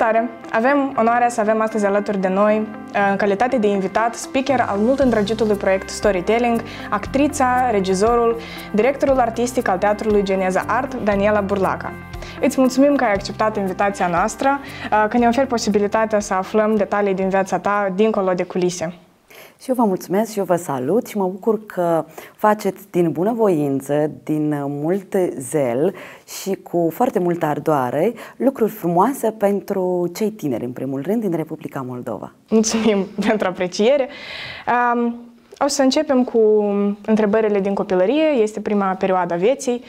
Salutare! Avem onoarea să avem astăzi alături de noi, uh, în calitate de invitat, speaker al mult îndrăgitului proiect Storytelling, actrița, regizorul, directorul artistic al Teatrului Geneza Art, Daniela Burlaca. Îți mulțumim că ai acceptat invitația noastră, uh, că ne oferi posibilitatea să aflăm detalii din viața ta dincolo de culise. Și eu vă mulțumesc și eu vă salut și mă bucur că faceți din bunăvoință, din mult zel și cu foarte multă ardoare lucruri frumoase pentru cei tineri, în primul rând, din Republica Moldova. Mulțumim pentru apreciere! Um... O să începem cu întrebările din copilărie. Este prima perioadă a vieții.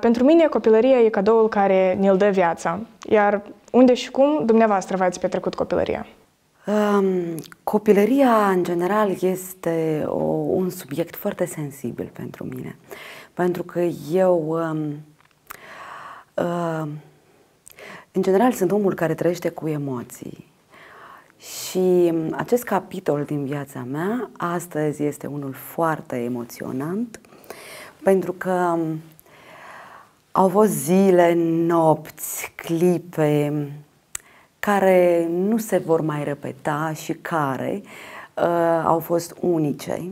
Pentru mine, copilăria e cadoul care ne-l dă viața. Iar unde și cum dumneavoastră v-ați petrecut copilăria? Copilăria, în general, este o, un subiect foarte sensibil pentru mine, pentru că eu, uh, uh, în general, sunt omul care trăiește cu emoții. Și acest capitol din viața mea, astăzi, este unul foarte emoționant, pentru că au fost zile, nopți, clipe, care nu se vor mai repeta și care uh, au fost unice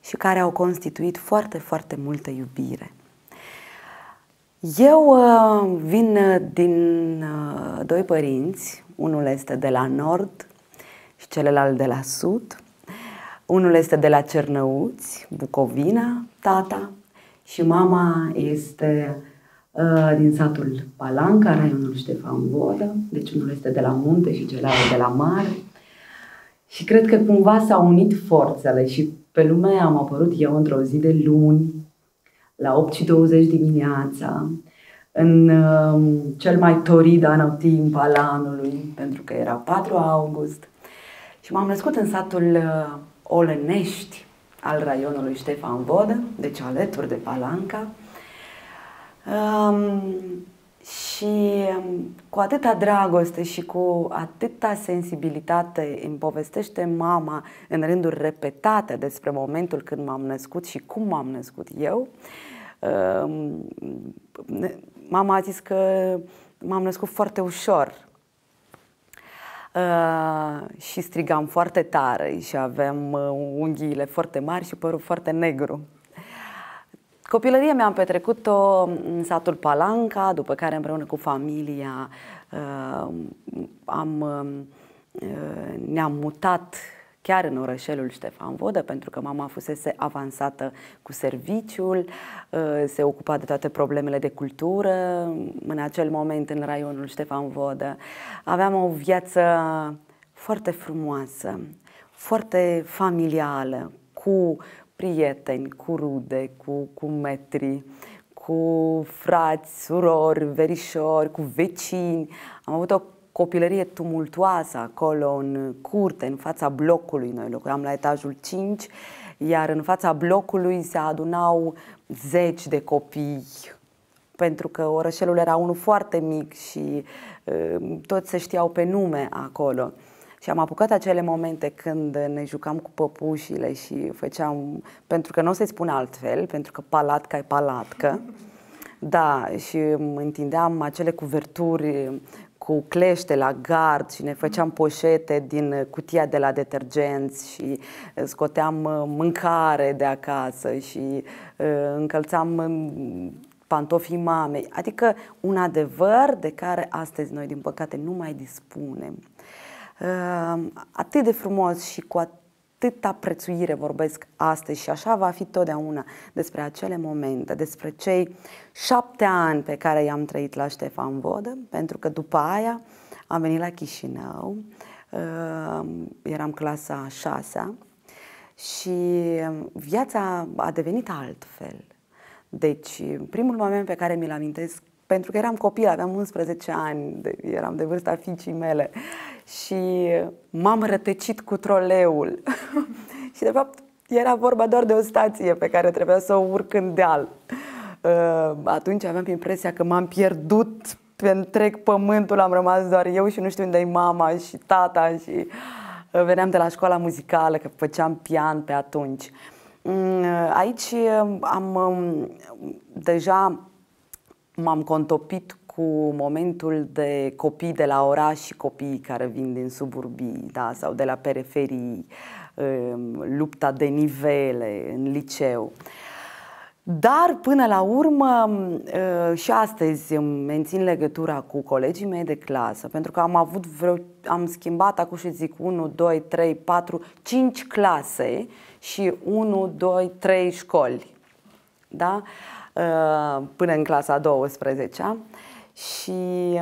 și care au constituit foarte, foarte multă iubire. Eu uh, vin uh, din uh, doi părinți, unul este de la nord și celălalt de la sud. Unul este de la Cernăuți, Bucovina, tata, și mama este Uh, din satul Palanca, raionul Ștefan Vodă, deci unul este de la munte și celălalt de la mare. Și cred că cumva s-au unit forțele și pe lume am apărut eu într-o zi de luni, la 8.20 și dimineața, în um, cel mai torid anotimp al anului, pentru că era 4 august. Și m-am născut în satul uh, Olenești, al raionului Ștefan Vodă, deci alături de Palanca, Um, și cu atâta dragoste și cu atâta sensibilitate îmi povestește mama în rânduri repetate despre momentul când m-am născut și cum m-am născut eu. Mama a zis că m-am născut foarte ușor, Uh, și strigam foarte tare și aveam uh, unghiile foarte mari și părul foarte negru. Copilăria mea am petrecut-o în satul Palanca, după care împreună cu familia uh, am, uh, ne-am mutat chiar în orășelul Ștefan Vodă, pentru că mama fusese avansată cu serviciul, uh, se ocupa de toate problemele de cultură în acel moment în raionul Ștefan Vodă. Aveam o viață foarte frumoasă, foarte familială, cu prieteni, cu rude, cu, cu metri, cu frați, surori, verișori, cu vecini. Am avut o copilărie tumultuoasă acolo, în curte, în fața blocului. Noi locuiam la etajul 5, iar în fața blocului se adunau zeci de copii pentru că orășelul era unul foarte mic și uh, toți se știau pe nume acolo. Și am apucat acele momente când ne jucam cu păpușile și făceam... Pentru că nu o să-i spun altfel, pentru că palatca e palatcă. Da, și întindeam acele cuverturi cu clește la gard și ne făceam poșete din cutia de la detergenți și uh, scoteam uh, mâncare de acasă și uh, încălțam pantofii mamei. Adică un adevăr de care astăzi noi, din păcate, nu mai dispunem. Ehm, atât de frumos și cu atâta prețuire vorbesc astăzi și așa va fi totdeauna despre acele momente, despre cei șapte ani pe care i-am trăit la Ștefan Vodă, pentru că după aia am venit la Chișinău, ehm, eram clasa a șasea și viața a devenit altfel. Deci, primul moment pe care mi-l amintesc, pentru că eram copil, aveam 11 ani, eram de vârsta fiicii mele și m-am rătăcit cu troleul. și de fapt era vorba doar de o stație pe care trebuia să o urc în deal. Uh, atunci aveam impresia că m-am pierdut pe întreg pământul, am rămas doar eu și nu știu unde e mama și tata și uh, veneam de la școala muzicală, că făceam pian pe atunci. Mm, aici am um, deja m-am contopit cu momentul de copii de la oraș și copii care vin din suburbii da, sau de la periferii, um, lupta de nivele în liceu. Dar, până la urmă, um, și astăzi mențin legătura cu colegii mei de clasă, pentru că am avut vreo, am schimbat acum și zic 1, 2, 3, 4, 5 clase și 1, 2, 3 școli. Da? Uh, până în clasa 12 -a și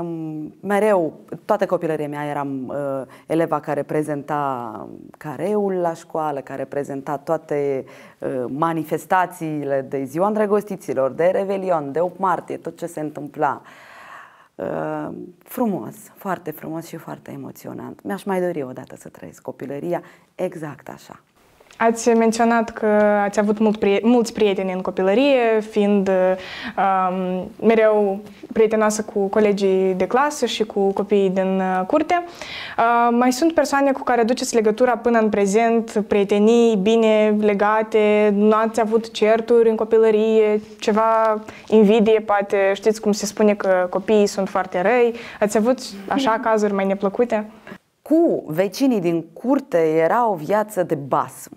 mm, mereu, toată copilăria mea eram uh, eleva care prezenta careul la școală, care prezenta toate uh, manifestațiile de ziua îndrăgostiților, de Revelion, de 8 martie, tot ce se întâmpla. Uh, frumos, foarte frumos și foarte emoționant. Mi-aș mai dori odată să trăiesc copilăria exact așa. Ați menționat că ați avut mult prie- mulți prieteni în copilărie, fiind um, mereu prietenoasă cu colegii de clasă și cu copiii din uh, curte. Uh, mai sunt persoane cu care aduceți legătura până în prezent, prietenii bine legate, nu ați avut certuri în copilărie, ceva invidie, poate știți cum se spune că copiii sunt foarte răi. Ați avut așa mm-hmm. cazuri mai neplăcute? cu vecinii din curte era o viață de basm.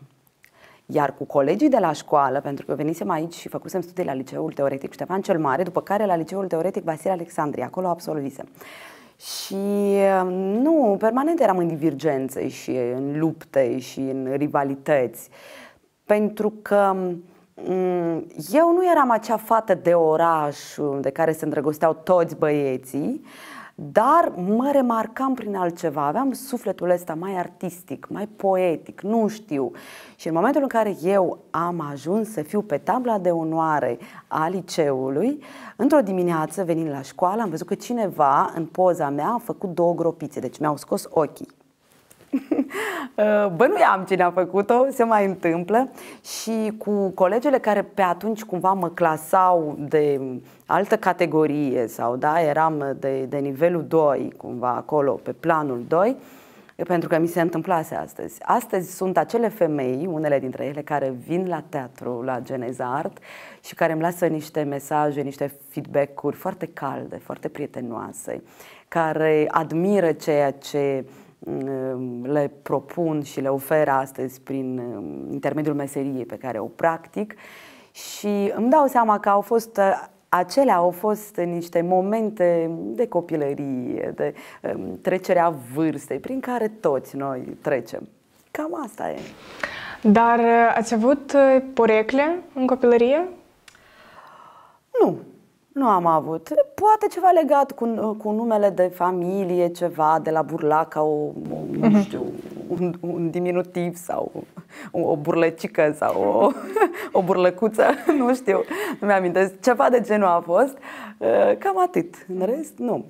Iar cu colegii de la școală, pentru că venisem aici și făcusem studii la liceul teoretic Ștefan cel Mare, după care la liceul teoretic Vasile Alexandrie, acolo absolvisem. Și um, nu, permanent eram în divergențe și în lupte și în rivalități, pentru că mm, eu nu eram acea fată de oraș de care se îndrăgosteau toți băieții, uh, dar mă remarcam prin altceva, aveam sufletul ăsta mai artistic, mai poetic, nu știu. Și în momentul în care eu am ajuns să fiu pe tabla de onoare a liceului, într-o dimineață, venind la școală, am văzut că cineva, în poza mea, a făcut două gropițe, deci mi-au scos ochii. Uh, nu i-am cine a făcut-o, se mai întâmplă și cu colegele care pe atunci cumva mă clasau de altă categorie sau da, eram de, de nivelul 2 cumva acolo pe planul 2 pentru că mi se întâmplase astăzi. Astăzi sunt acele femei, unele dintre ele, care vin la teatru, la Geneza Art și care îmi lasă niște mesaje, niște feedback-uri foarte calde, foarte prietenoase, care admiră ceea ce mm, le propun și le ofer astăzi prin mm, intermediul meseriei pe care o practic și îmi dau seama că au fost acelea au fost niște momente de copilărie, de um, trecerea vârstei, prin care toți noi trecem. Cam asta e. Dar uh, ați avut uh, porecle în copilărie? Nu, nu am avut. Poate ceva legat cu, uh, cu numele de familie, ceva de la burlaca, o, o nu mhm. știu, uh-huh un, un diminutiv sau o burlăcică sau o, o burlăcuță, nu știu, nu mi-amintesc, ceva de genul a fost. Uh, cam atât, în rest nu.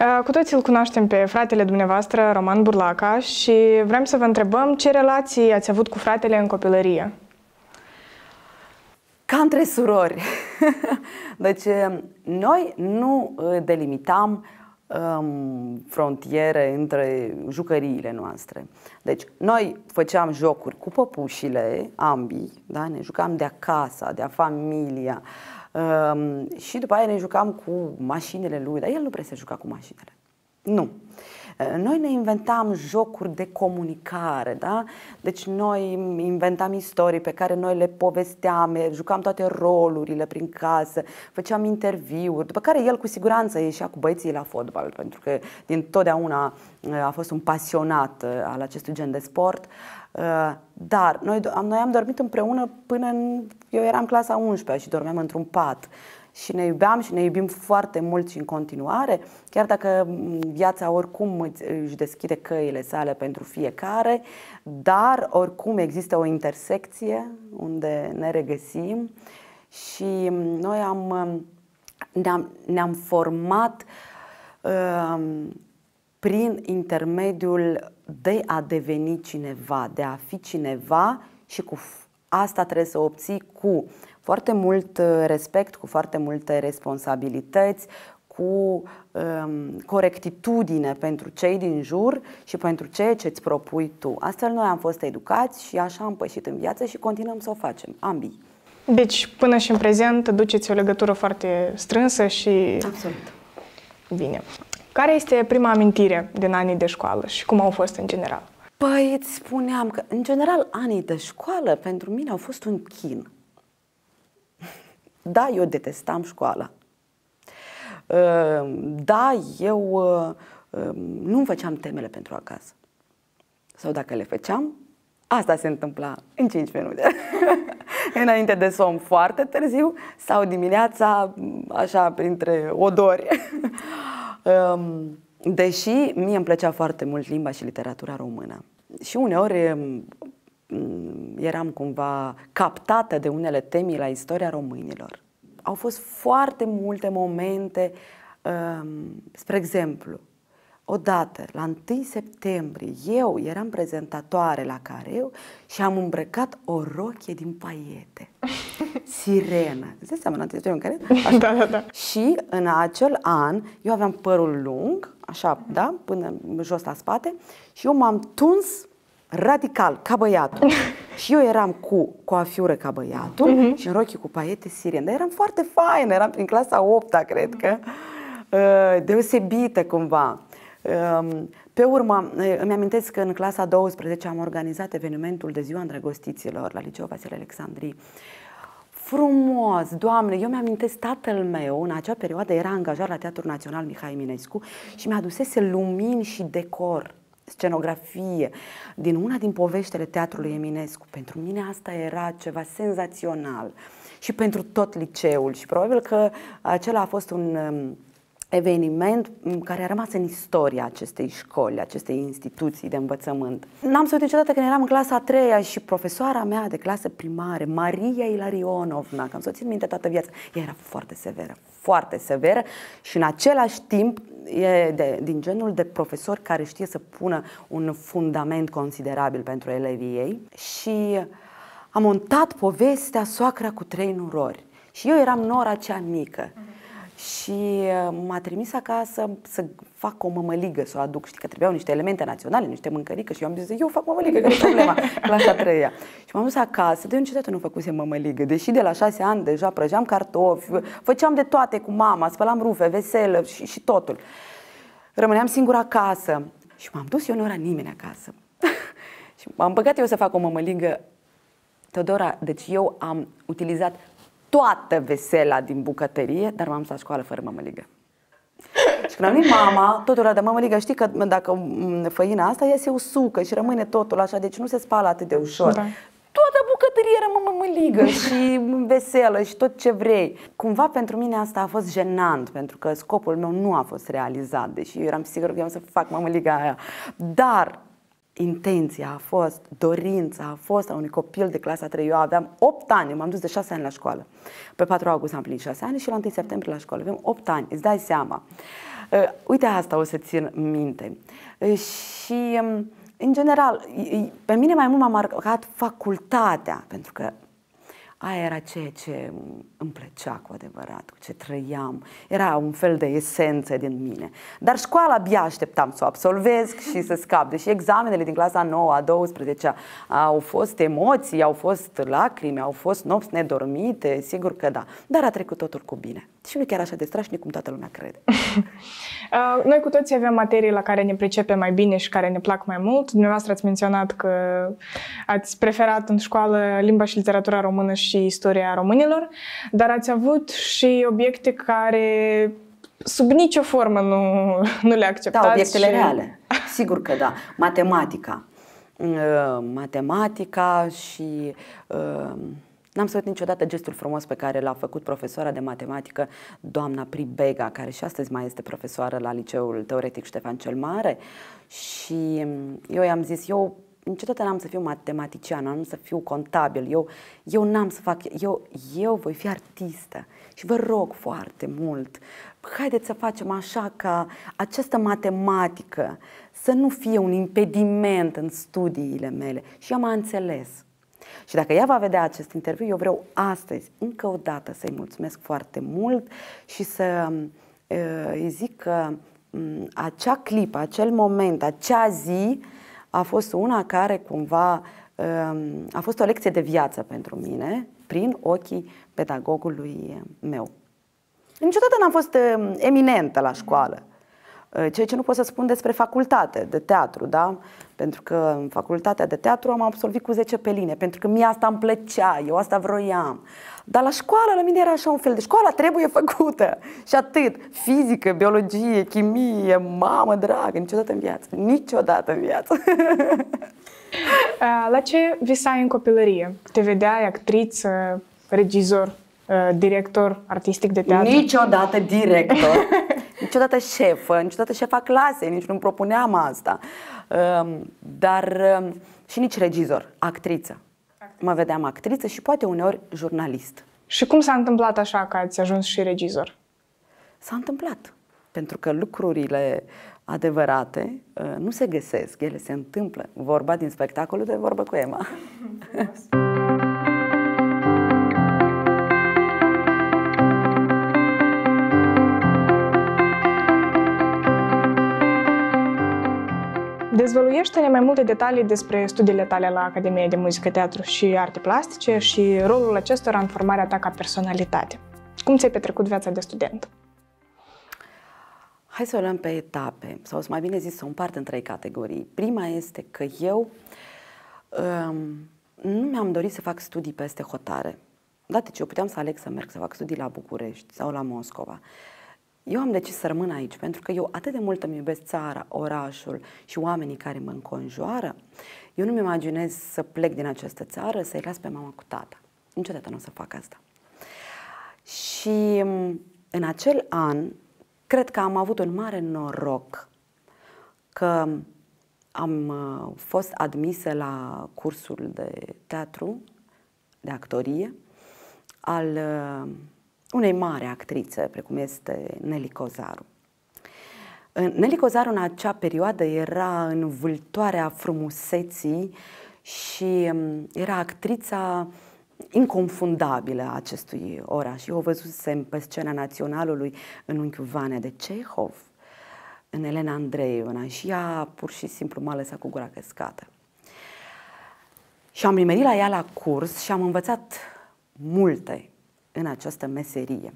Uh, cu toții îl cunoaștem pe fratele dumneavoastră, Roman Burlaca, și vrem să vă întrebăm ce relații ați avut cu fratele în copilărie? Ca între surori. Deci, uh, noi nu delimitam uh, um, frontiere între jucăriile noastre. Deci, noi făceam jocuri cu păpușile, ambii, da? ne jucam de acasă, de-a familia um, și după aia ne jucam cu mașinile lui, dar el nu prea se juca cu mașinile. Nu. Eh, noi ne inventam jocuri de comunicare, da? Deci noi inventam istorii pe care noi le povesteam, eh, jucam toate rolurile prin casă, făceam interviuri, după care el cu siguranță ieșea cu băieții la fotbal, pentru că din totdeauna eh, a fost un pasionat al acestui gen de sport. Dar noi, noi am dormit împreună până în, eu eram clasa 11 și dormeam într-un pat și ne iubeam și ne iubim foarte mult și în continuare, chiar dacă mm, viața oricum își deschide căile sale pentru fiecare, dar oricum există o intersecție unde ne regăsim și mm, noi am, mm, ne-am, ne-am format uh, prin intermediul de a deveni cineva, de a fi cineva și cu asta trebuie să obții cu uh, foarte mult uh, respect, cu foarte multe responsabilități, cu um, corectitudine pentru cei din jur și pentru ceea ce îți propui tu. Astfel noi am fost educați și așa am pășit în viață și continuăm să o facem, ambii. Deci, până și în prezent, duceți o legătură foarte strânsă și... Absolut. Bine. Care este prima amintire din anii de școală și cum au fost în general? Păi, îți spuneam că, în general, anii de școală pentru mine au fost un chin. Da, eu detestam școala. Ehm, da, eu ehm, nu făceam temele pentru acasă. Sau dacă le făceam, asta se întâmpla în 5 minute. Înainte de somn foarte târziu sau dimineața, așa, printre odori. Ehm, deși mie îmi plăcea foarte mult limba și literatura română. Și uneori Mm, eram cumva captată de unele temi la istoria românilor. Au fost foarte multe momente, um, spre exemplu, odată, la 1 septembrie, eu eram prezentatoare la Careu și am îmbrăcat o rochie din paiete. Sirenă. Îți dai seama, la în care? Da, da, da. Și în acel an, eu aveam părul lung, așa, da, până jos la spate, și eu m-am tuns radical, ca băiatul. și eu eram cu coafiură ca băiatul uh-huh. și în rochii cu paiete sirien. Dar eram foarte faină, eram prin clasa 8 cred că, uh, deosebită cumva. Um, pe urmă, uh, îmi amintesc că în clasa 12 am organizat evenimentul de ziua îndrăgostiților la Liceul Vasile Alexandrii. Frumos, doamne, eu mi-amintesc tatăl meu, în acea perioadă era angajat la Teatrul Național Mihai Minescu și mi-adusese a lumini și decor scenografie, din una din poveștile teatrului Eminescu. Pentru mine asta era ceva senzațional și pentru tot liceul și probabil că acela a fost un um, eveniment um, care a rămas în istoria acestei școli, acestei instituții de învățământ. N-am să uit niciodată când eram în clasa a treia și profesoara mea de clasă primare, Maria Ilarionovna, că am să o țin minte toată viața, ea era foarte severă, foarte severă și în același timp e de, din genul de profesor care știe să pună un fundament considerabil pentru elevii ei și a montat povestea Soacra cu trei nurori. Și eu eram nora cea mică. Uh-huh și uh, m-a trimis acasă să fac o mămăligă, să o aduc. Știi că trebuiau niște elemente naționale, niște mâncărică și eu am zis, eu fac mămăligă, că e problema? Clasa treia. Și m-am dus acasă, de niciodată nu făcuse mămăligă, deși de la șase ani deja prăjeam cartofi, făceam de toate cu mama, spălam rufe, veselă și, și totul. Rămâneam singură acasă și m-am dus, eu nu era nimeni acasă. și m-am băgat eu să fac o mămăligă Teodora, deci eu am utilizat toată vesela din bucătărie, dar m-am stat școală fără mămăligă. Și când am venit mama, totul era de mămăligă, știi că dacă mm, făina asta, iese usucă și rămâne totul așa, deci nu se spală atât de ușor. Da. Toată bucătăria era mămăligă și veselă și tot ce vrei. Cumva pentru mine asta a fost jenant, pentru că scopul meu nu a fost realizat, deși eu eram sigură că eu am să fac mămăliga aia. Dar intenția a fost, dorința a fost a unui copil de clasa 3. Eu aveam 8 ani, m-am dus de 6 ani la școală. Pe 4 august am plinit 6 ani și la 1 septembrie la școală. Avem 8 ani, îți dai seama. Uh, uite, asta o să țin minte. Uh, și, um, în general, pe mine mai mult m-a marcat facultatea, pentru că aia era ceea ce îmi plăcea cu adevărat, cu ce trăiam. Era un fel de esență din mine. Dar școala abia așteptam să o absolvesc și să scap. Deși examenele din clasa 9, a 12 au fost emoții, au fost lacrimi, au fost nopți nedormite, sigur că da. Dar a trecut totul cu bine și nu chiar așa de strașnic cum toată lumea crede. Uh, noi cu toții avem materii la care ne pricepem mai bine și care ne plac mai mult. Dumneavoastră ați menționat că ați preferat în școală limba și literatura română și istoria românilor, dar ați avut și obiecte care sub nicio formă nu, nu le da, acceptați. Da, obiectele și... reale. Sigur că da. Matematica. Uh, matematica și uh, N-am să uit niciodată gestul frumos pe care l-a făcut profesoara de matematică, doamna Pribega, care și astăzi mai este profesoară la Liceul Teoretic Ștefan cel Mare. Și mm, eu i-am zis, eu niciodată n-am să fiu matematician, n-am să fiu contabil, eu, eu n-am să fac, eu, eu voi fi artistă și vă rog foarte mult, haideți să facem așa ca această matematică să nu fie un impediment în studiile mele. Și eu am înțeles și dacă ea va vedea acest interviu, eu vreau astăzi, încă o dată, să-i mulțumesc foarte mult și să mm, uh, îi zic că mm, acea clipă, acel moment, acea zi a fost una care cumva um, a fost o lecție de viață pentru mine prin ochii pedagogului meu. Niciodată n-am fost um, eminentă la școală. Eh, ceea ce nu pot să spun despre facultate de teatru, da? Pentru că în facultatea de teatru am absolvit cu 10 pe linie, pentru că mie asta îmi plăcea, eu asta vroiam. Dar la școală, la mine era așa un fel de școală trebuie făcută și atât. Fizică, biologie, chimie, mamă dragă, niciodată în viață, niciodată în viață. Eh, la ce visai în copilărie? Te vedeai actriță, regizor? Uh, director artistic de teatru? Niciodată director, niciodată șef, uh, niciodată șefa clasei, nici nu propuneam asta. Um, dar um, și nici regizor, actriță. actriță. Mă vedeam actriță și poate uneori jurnalist. Și cum s-a întâmplat așa că ați ajuns și regizor? S-a întâmplat. Pentru că lucrurile adevărate uh, nu se găsesc, ele se întâmplă. Vorba din spectacolul de vorbă cu Emma. Dezvăluiește-ne mai multe detalii despre studiile tale la Academia de Muzică, Teatru și Arte Plastice și rolul acestora în formarea ta ca personalitate. Cum ți-ai petrecut viața de student? Hai să o luăm pe etape, sau mai bine zis să o împart în trei categorii. Prima este că eu um, nu mi-am dorit să fac studii peste hotare. Da, deci eu puteam să aleg să merg să fac studii la București sau la Moscova. Eu am decis să rămân aici pentru că eu atât de mult îmi iubesc țara, orașul și oamenii care mă înconjoară, eu nu-mi imaginez să plec din această țară, să-i las pe mama cu tata. Niciodată nu o să fac asta. Și mm, în acel an, cred că am avut un mare noroc că am uh, fost admisă la cursul de teatru, de actorie, al uh, unei mari actrițe, precum este Nelly Cozaru. Nelly Cozaru în acea perioadă era în vâltoarea frumuseții și um, era actrița inconfundabilă a acestui oraș. Eu o văzusem pe scena naționalului în Unchiul Vane de Cehov, în Elena Andreevna și ea pur și simplu m-a lăsat cu gura căscată. Și am nimerit la ea la curs și am învățat multe în această meserie.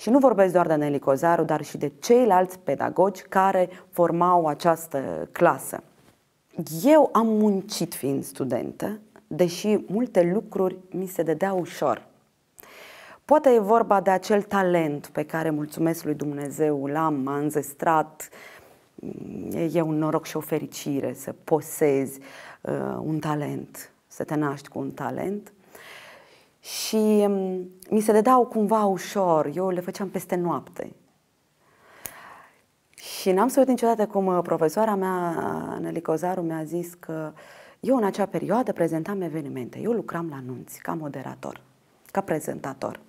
Și nu vorbesc doar de Nelly Cozaru, dar și de ceilalți pedagogi care formau această clasă. Eu am muncit fiind studentă, deși multe lucruri mi se dădea ușor. Poate e vorba de acel talent pe care mulțumesc lui Dumnezeu l-am, m-a înzestrat. E un noroc și o fericire să posezi uh, un talent, să te naști cu un talent și mm, mi se dădeau cumva ușor, eu le făceam peste noapte. Și n-am să uit niciodată cum uh, profesoara mea, uh, Nelly Cozaru, mi-a zis că eu în acea perioadă prezentam evenimente, eu lucram la nunți ca moderator, ca prezentator.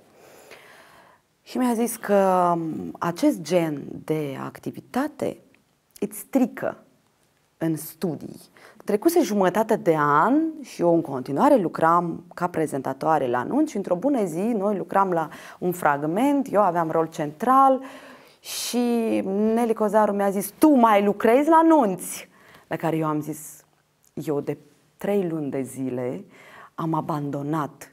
Și mi-a zis că mm, acest gen de activitate îți strică în studii Trecuse jumătate de an și eu în continuare lucram ca prezentatoare la anunț și într-o bună zi noi lucram la un fragment, eu aveam rol central și Nelly Cozaru mi-a zis, tu mai lucrezi la anunți? La care eu am zis, eu de trei luni de zile am abandonat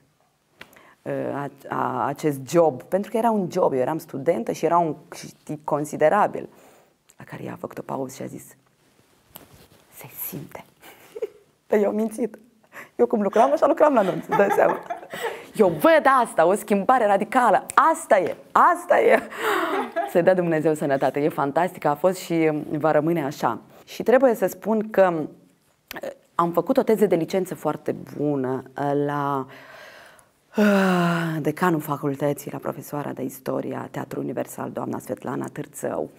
uh, a, a, acest job, pentru că era un job, eu eram studentă și era un câștig considerabil, la care ea a făcut o pauză și a zis, se simte. Eu am mințit. Eu cum lucram, așa lucram la anunț, dă seama. Eu văd asta, o schimbare radicală. Asta e, asta e. să dă dea Dumnezeu sănătate. E fantastică, a fost și va rămâne așa. Și trebuie să spun că eh, am făcut o teză de licență foarte bună eh, la eh, decanul facultății, la profesoara de istoria Teatru Universal, doamna Svetlana Târțău.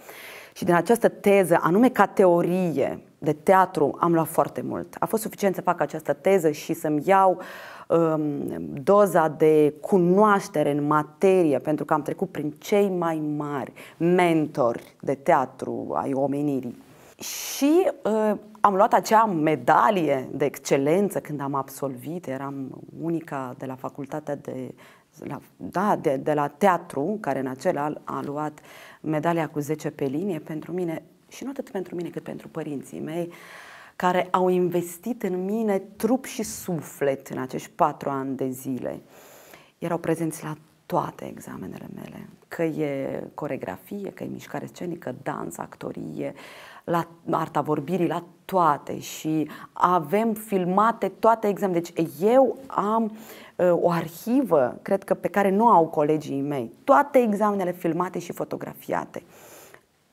Și din această teză, anume ca teorie de teatru, am luat foarte mult. A fost suficient să fac această teză și să-mi iau um, doza de cunoaștere în materie, pentru că am trecut prin cei mai mari mentori de teatru ai omenirii. Și uh, am luat acea medalie de excelență când am absolvit, eram unica de la facultatea de, la, da, de, de la teatru, care în acel an a luat medalia cu 10 pe linie pentru mine și nu atât pentru mine cât pentru părinții mei, care au investit în mine trup și suflet în acești patru ani de zile. Erau prezenți la toate examenele mele, că e coregrafie, că e mișcare scenică, dans, actorie, la arta vorbirii, la toate și avem filmate toate examenele. Deci eu am uh, Uh, o arhivă, cred că pe care nu au colegii mei. Toate examenele filmate și fotografiate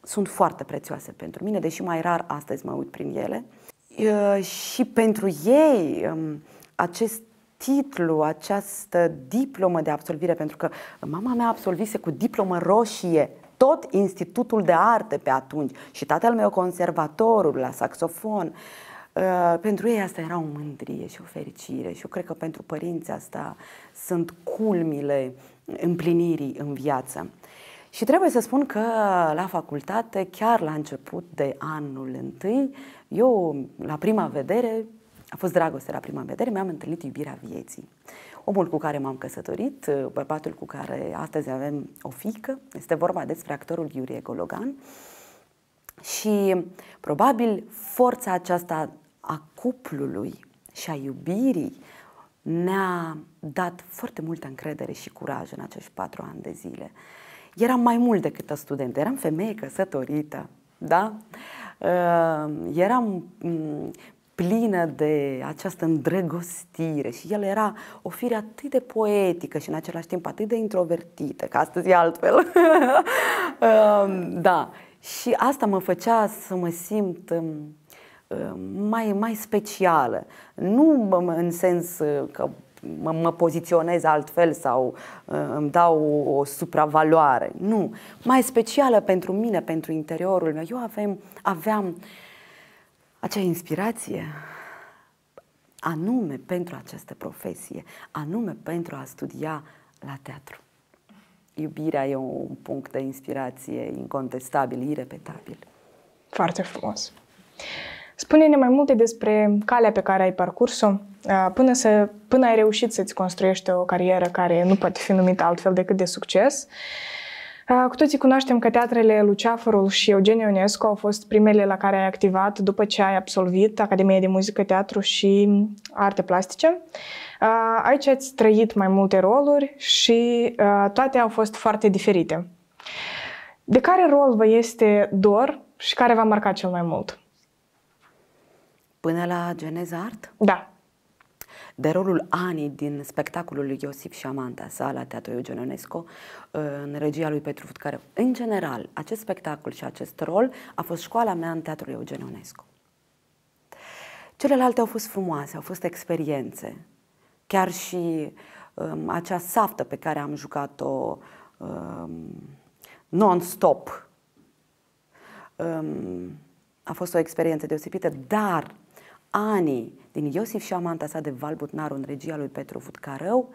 sunt foarte prețioase pentru mine, deși mai rar astăzi mă uit prin ele. Uh, și pentru ei um, acest titlu, această diplomă de absolvire, pentru că mama mea absolvise cu diplomă roșie tot Institutul de Arte pe atunci și tatăl meu conservatorul la saxofon. Uh, Uh, pentru ei asta era o mândrie și o fericire și eu cred că pentru părinți asta sunt culmile împlinirii în viață. Și trebuie să spun că la facultate, chiar la început de anul întâi, eu, la prima vedere, a fost dragoste la prima vedere, mi-am întâlnit iubirea vieții. Omul cu care m-am căsătorit, bărbatul cu care astăzi avem o fică, este vorba despre actorul Iurie Gologan. Și probabil forța aceasta a cuplului și a iubirii ne-a dat foarte multă încredere și curaj în acești patru ani de zile. Eram mai mult decât o studentă, eram femeie căsătorită, da? Uh, eram mm, plină de această îndrăgostire și el era o fire atât de poetică și în același timp atât de introvertită, că astăzi e altfel. uh, da, și asta mă făcea să mă simt um, Uh, mai, mai specială. Nu în sens uh, că mă, mă poziționez altfel sau uh, îmi dau o, o supravaloare. Nu. Mai specială pentru mine, pentru interiorul meu. Eu avem aveam acea inspirație anume pentru această profesie, anume pentru a studia la teatru. Iubirea e un punct de inspirație incontestabil, irepetabil. Foarte frumos. Spune-ne mai multe despre calea pe care ai parcurs-o uh, până, să, până ai reușit să-ți construiești o carieră care nu poate fi numită altfel decât de succes. Uh, cu toții cunoaștem că teatrele Luceafărul și Eugen Ionescu au fost primele la care ai activat după ce ai absolvit Academia de Muzică, Teatru și Arte Plastice. Uh, aici ați trăit mai multe roluri și toate au fost foarte diferite. De care rol vă este dor și care v-a marcat cel mai mult? Până la Geneza Art? Da. De rolul Ani din spectacolul lui Iosif și Amanta Sala Teatru Eugen Onesco, în regia lui Petru Futcare. În general, acest spectacol și acest rol a fost școala mea în Teatrul Eugen Onesco. Celelalte au fost frumoase, au fost experiențe. Chiar și um, acea saftă pe care am jucat-o um, non-stop um, a fost o experiență deosebită, dar Ani din Iosif și amanta sa de Val Butnaru în regia lui Petru Vutcarău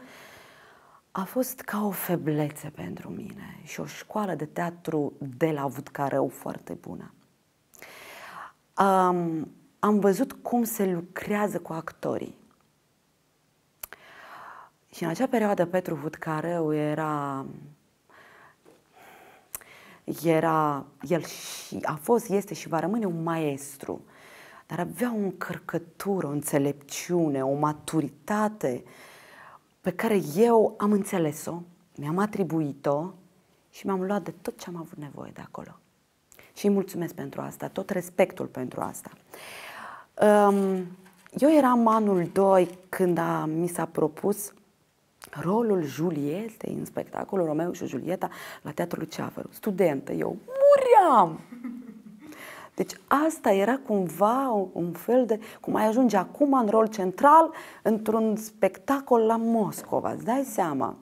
a fost ca o feblețe pentru mine și o școală de teatru de la Vutcarău foarte bună. Um, am văzut cum se lucrează cu actorii. Și în acea perioadă Petru Vutcarău era era, el și a fost, este și va rămâne un maestru dar avea o încărcătură, o înțelepciune, o maturitate pe care eu am înțeles-o, mi-am atribuit-o și mi-am luat de tot ce am avut nevoie de acolo. Și îi mulțumesc pentru asta, tot respectul pentru asta. Eu eram anul 2 când a, mi s-a propus rolul Julietei în spectacolul Romeo și Julieta la Teatrul Ceafăru. Studentă eu, muream! Deci asta era cumva un fel de cum ai ajunge acum în rol central într-un spectacol la Moscova, îți dai seama,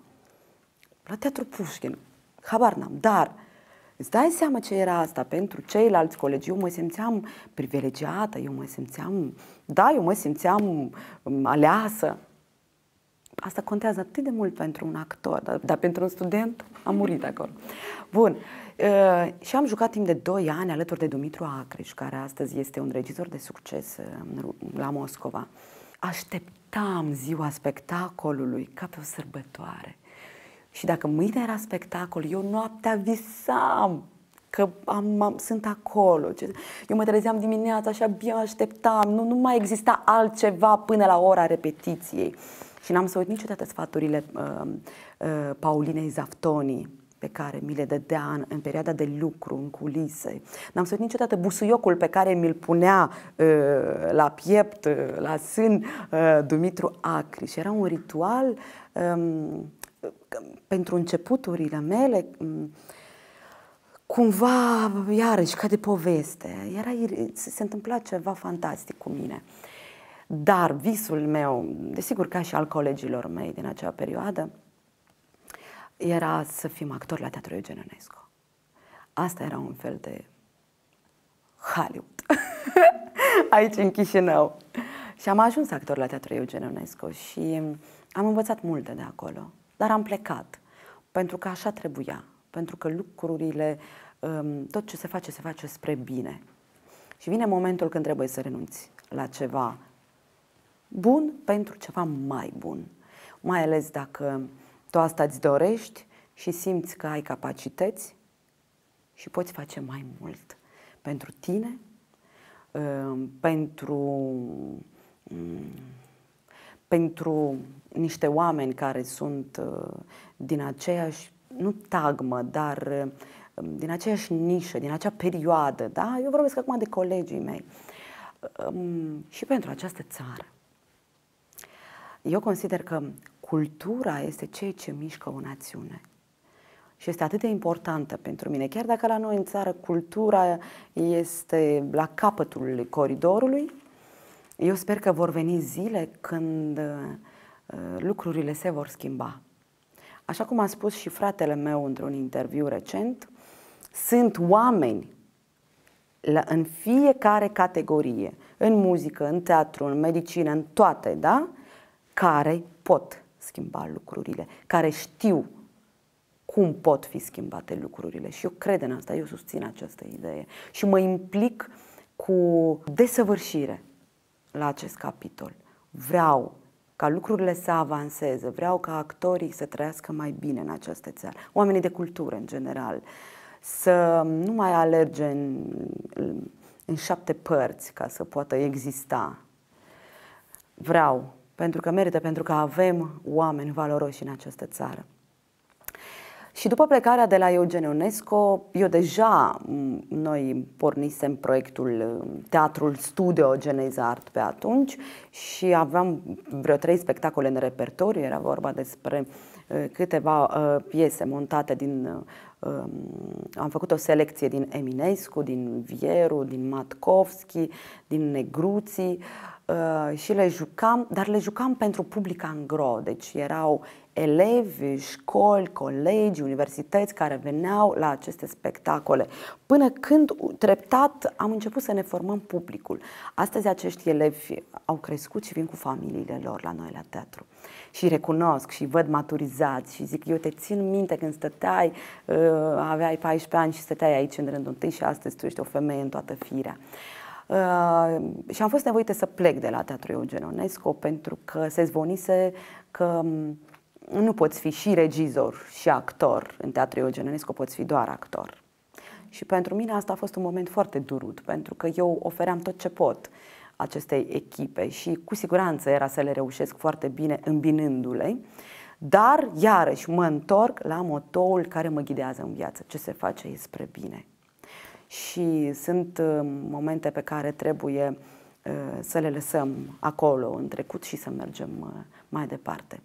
la Teatru Pușkin, habar n-am, dar îți dai seama ce era asta pentru ceilalți colegi, eu mă simțeam privilegiată, eu mă simțeam, da, eu mă simțeam um, aleasă, asta contează atât de mult pentru un actor, dar, dar pentru un student am murit acolo. Bun, uh, Uh, și am jucat timp de 2 ani alături de Dumitru Acriș, care astăzi este un regizor de succes uh, la Moscova. Așteptam ziua spectacolului ca pe o sărbătoare. Și dacă mâine era spectacol, eu noaptea visam că am, am, sunt acolo. Eu mă trezeam dimineața și abia așteptam. Nu, nu mai exista altceva până la ora repetiției. Și n-am să uit niciodată sfaturile uh, uh, Paulinei Zaftoni, pe care mi le dădea în, în perioada de lucru, în culise. N-am să niciodată busuiocul pe care mi-l punea uh, la piept, uh, la sân, uh, Dumitru Acri. Și era un ritual um, pentru începuturile mele, um, cumva, iarăși, ca de poveste. Era, se întâmpla ceva fantastic cu mine. Dar visul meu, desigur ca și al colegilor mei din acea perioadă, era să fim actori la Teatrul Eugen Ionescu. Asta era un fel de Hollywood. Aici, în Chișinău. Și am ajuns actor la Teatrul Eugen Ionescu și am învățat multe de acolo. Dar am plecat, pentru că așa trebuia. Pentru că lucrurile, um, tot ce se face, se face spre bine. Și vine momentul când trebuie să renunți la ceva bun pentru ceva mai bun. Mai ales dacă tu asta îți dorești și simți că ai capacități și poți face mai mult pentru tine, um, pentru, um, pentru niște oameni care sunt uh, din aceeași, nu tagmă, dar um, din aceeași nișă, din acea perioadă, da? Eu vorbesc acum de colegii mei. Și pentru această țară. Eu consider că cultura este ceea ce mișcă o națiune. Și este atât de importantă pentru mine, chiar dacă la noi în țară cultura este la capătul coridorului, eu sper că vor veni zile când uh, lucrurile se vor schimba. Așa cum a spus și fratele meu într-un interviu recent, sunt oameni la, în fiecare categorie, în muzică, în teatru, în medicină, în toate, da? Care pot schimba lucrurile, care știu cum pot fi schimbate lucrurile. Și eu cred în asta, eu susțin această idee și mă implic cu desăvârșire la acest capitol. Vreau ca lucrurile să avanseze, vreau ca actorii să trăiască mai bine în această țară, oamenii de cultură în general, să nu mai alerge în, în șapte părți ca să poată exista. Vreau pentru că merită, pentru că avem oameni valoroși în această țară. Și după plecarea de la Eugen Ionesco, eu deja, noi pornisem proiectul um, Teatrul Studio Geneza Art pe atunci și aveam vreo trei spectacole în repertoriu, era vorba despre uh, câteva uh, piese montate din... Uh, um, am făcut o selecție din Eminescu, din Vieru, din Matkovski, din Negruții, Uh, și le jucam, dar le jucam pentru public angro, deci erau elevi, școli, colegi, universități care veneau la aceste spectacole, până când treptat am început să ne formăm publicul. Astăzi acești elevi au crescut și vin cu familiile lor la noi la teatru și recunosc și văd maturizați și zic eu te țin minte când stăteai, uh, aveai 14 ani și stăteai aici în rândul întâi și astăzi tu ești o femeie în toată firea. Uh, și am fost nevoită să plec de la Teatru Eugen Onesco pentru că se zvonise că um, nu poți fi și regizor și actor în Teatru Eugen Onesco, poți fi doar actor. Și pentru mine asta a fost un moment foarte durut, pentru că eu ofeream tot ce pot acestei echipe și cu siguranță era să le reușesc foarte bine îmbinându-le. Dar, iarăși, mă întorc la motoul care mă ghidează în viață. Ce se face e spre bine și sunt uh, momente pe care trebuie uh, să le lăsăm acolo în trecut și să mergem uh, mai departe.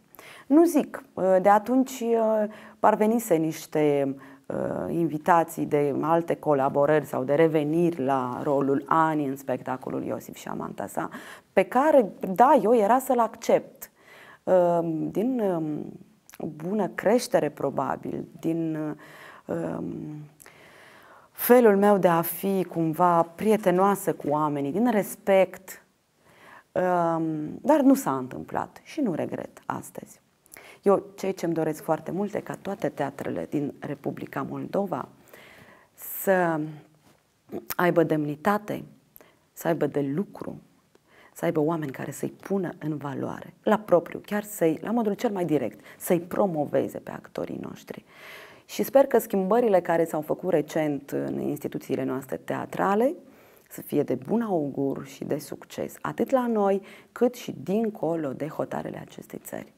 Nu zic, de atunci parvenise niște invitații de alte colaborări sau de reveniri la rolul Ani în spectacolul Iosif și amanta sa, pe care, da, eu era să-l accept. Din um, bună creștere, probabil, din um, felul meu de a fi cumva prietenoasă cu oamenii, din respect, um, dar nu s-a întâmplat și nu regret astăzi. Eu cei ce îmi doresc foarte mult e ca toate teatrele din Republica Moldova să aibă demnitate, să aibă de lucru, să aibă oameni care să-i pună în valoare, la propriu, chiar să-i, la modul cel mai direct, să-i promoveze pe actorii noștri. Și sper că schimbările care s-au făcut recent în instituțiile noastre teatrale să fie de bun augur și de succes, atât la noi, cât și dincolo de hotarele acestei țări.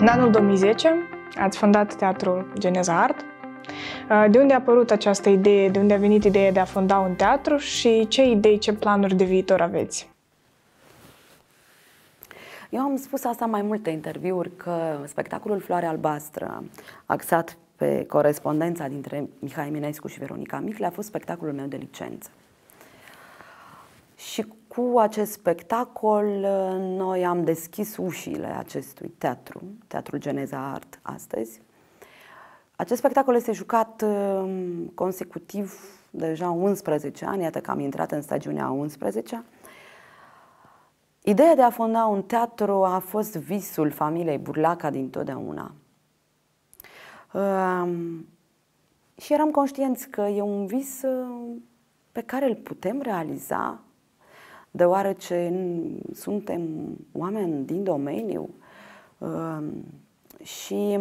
În anul 2010 ați fondat teatrul Geneza Art, Uh, de unde a apărut această idee? De unde a venit ideea de a funda un teatru și ce idei, ce planuri de viitor aveți? Eu am spus asta mai multe interviuri că spectacolul Floare Albastră, axat pe corespondența dintre Mihai Minescu și Veronica Micle, a fost spectacolul meu de licență. Și cu acest spectacol noi am deschis ușile acestui teatru, Teatrul Geneza Art astăzi, acest spectacol este jucat um, consecutiv deja 11 ani, iată că am intrat în stagiunea 11 Ideea de a fonda un teatru a fost visul familiei Burlaca din totdeauna. Um, și eram conștienți că e un vis um, pe care îl putem realiza, deoarece suntem oameni din domeniu și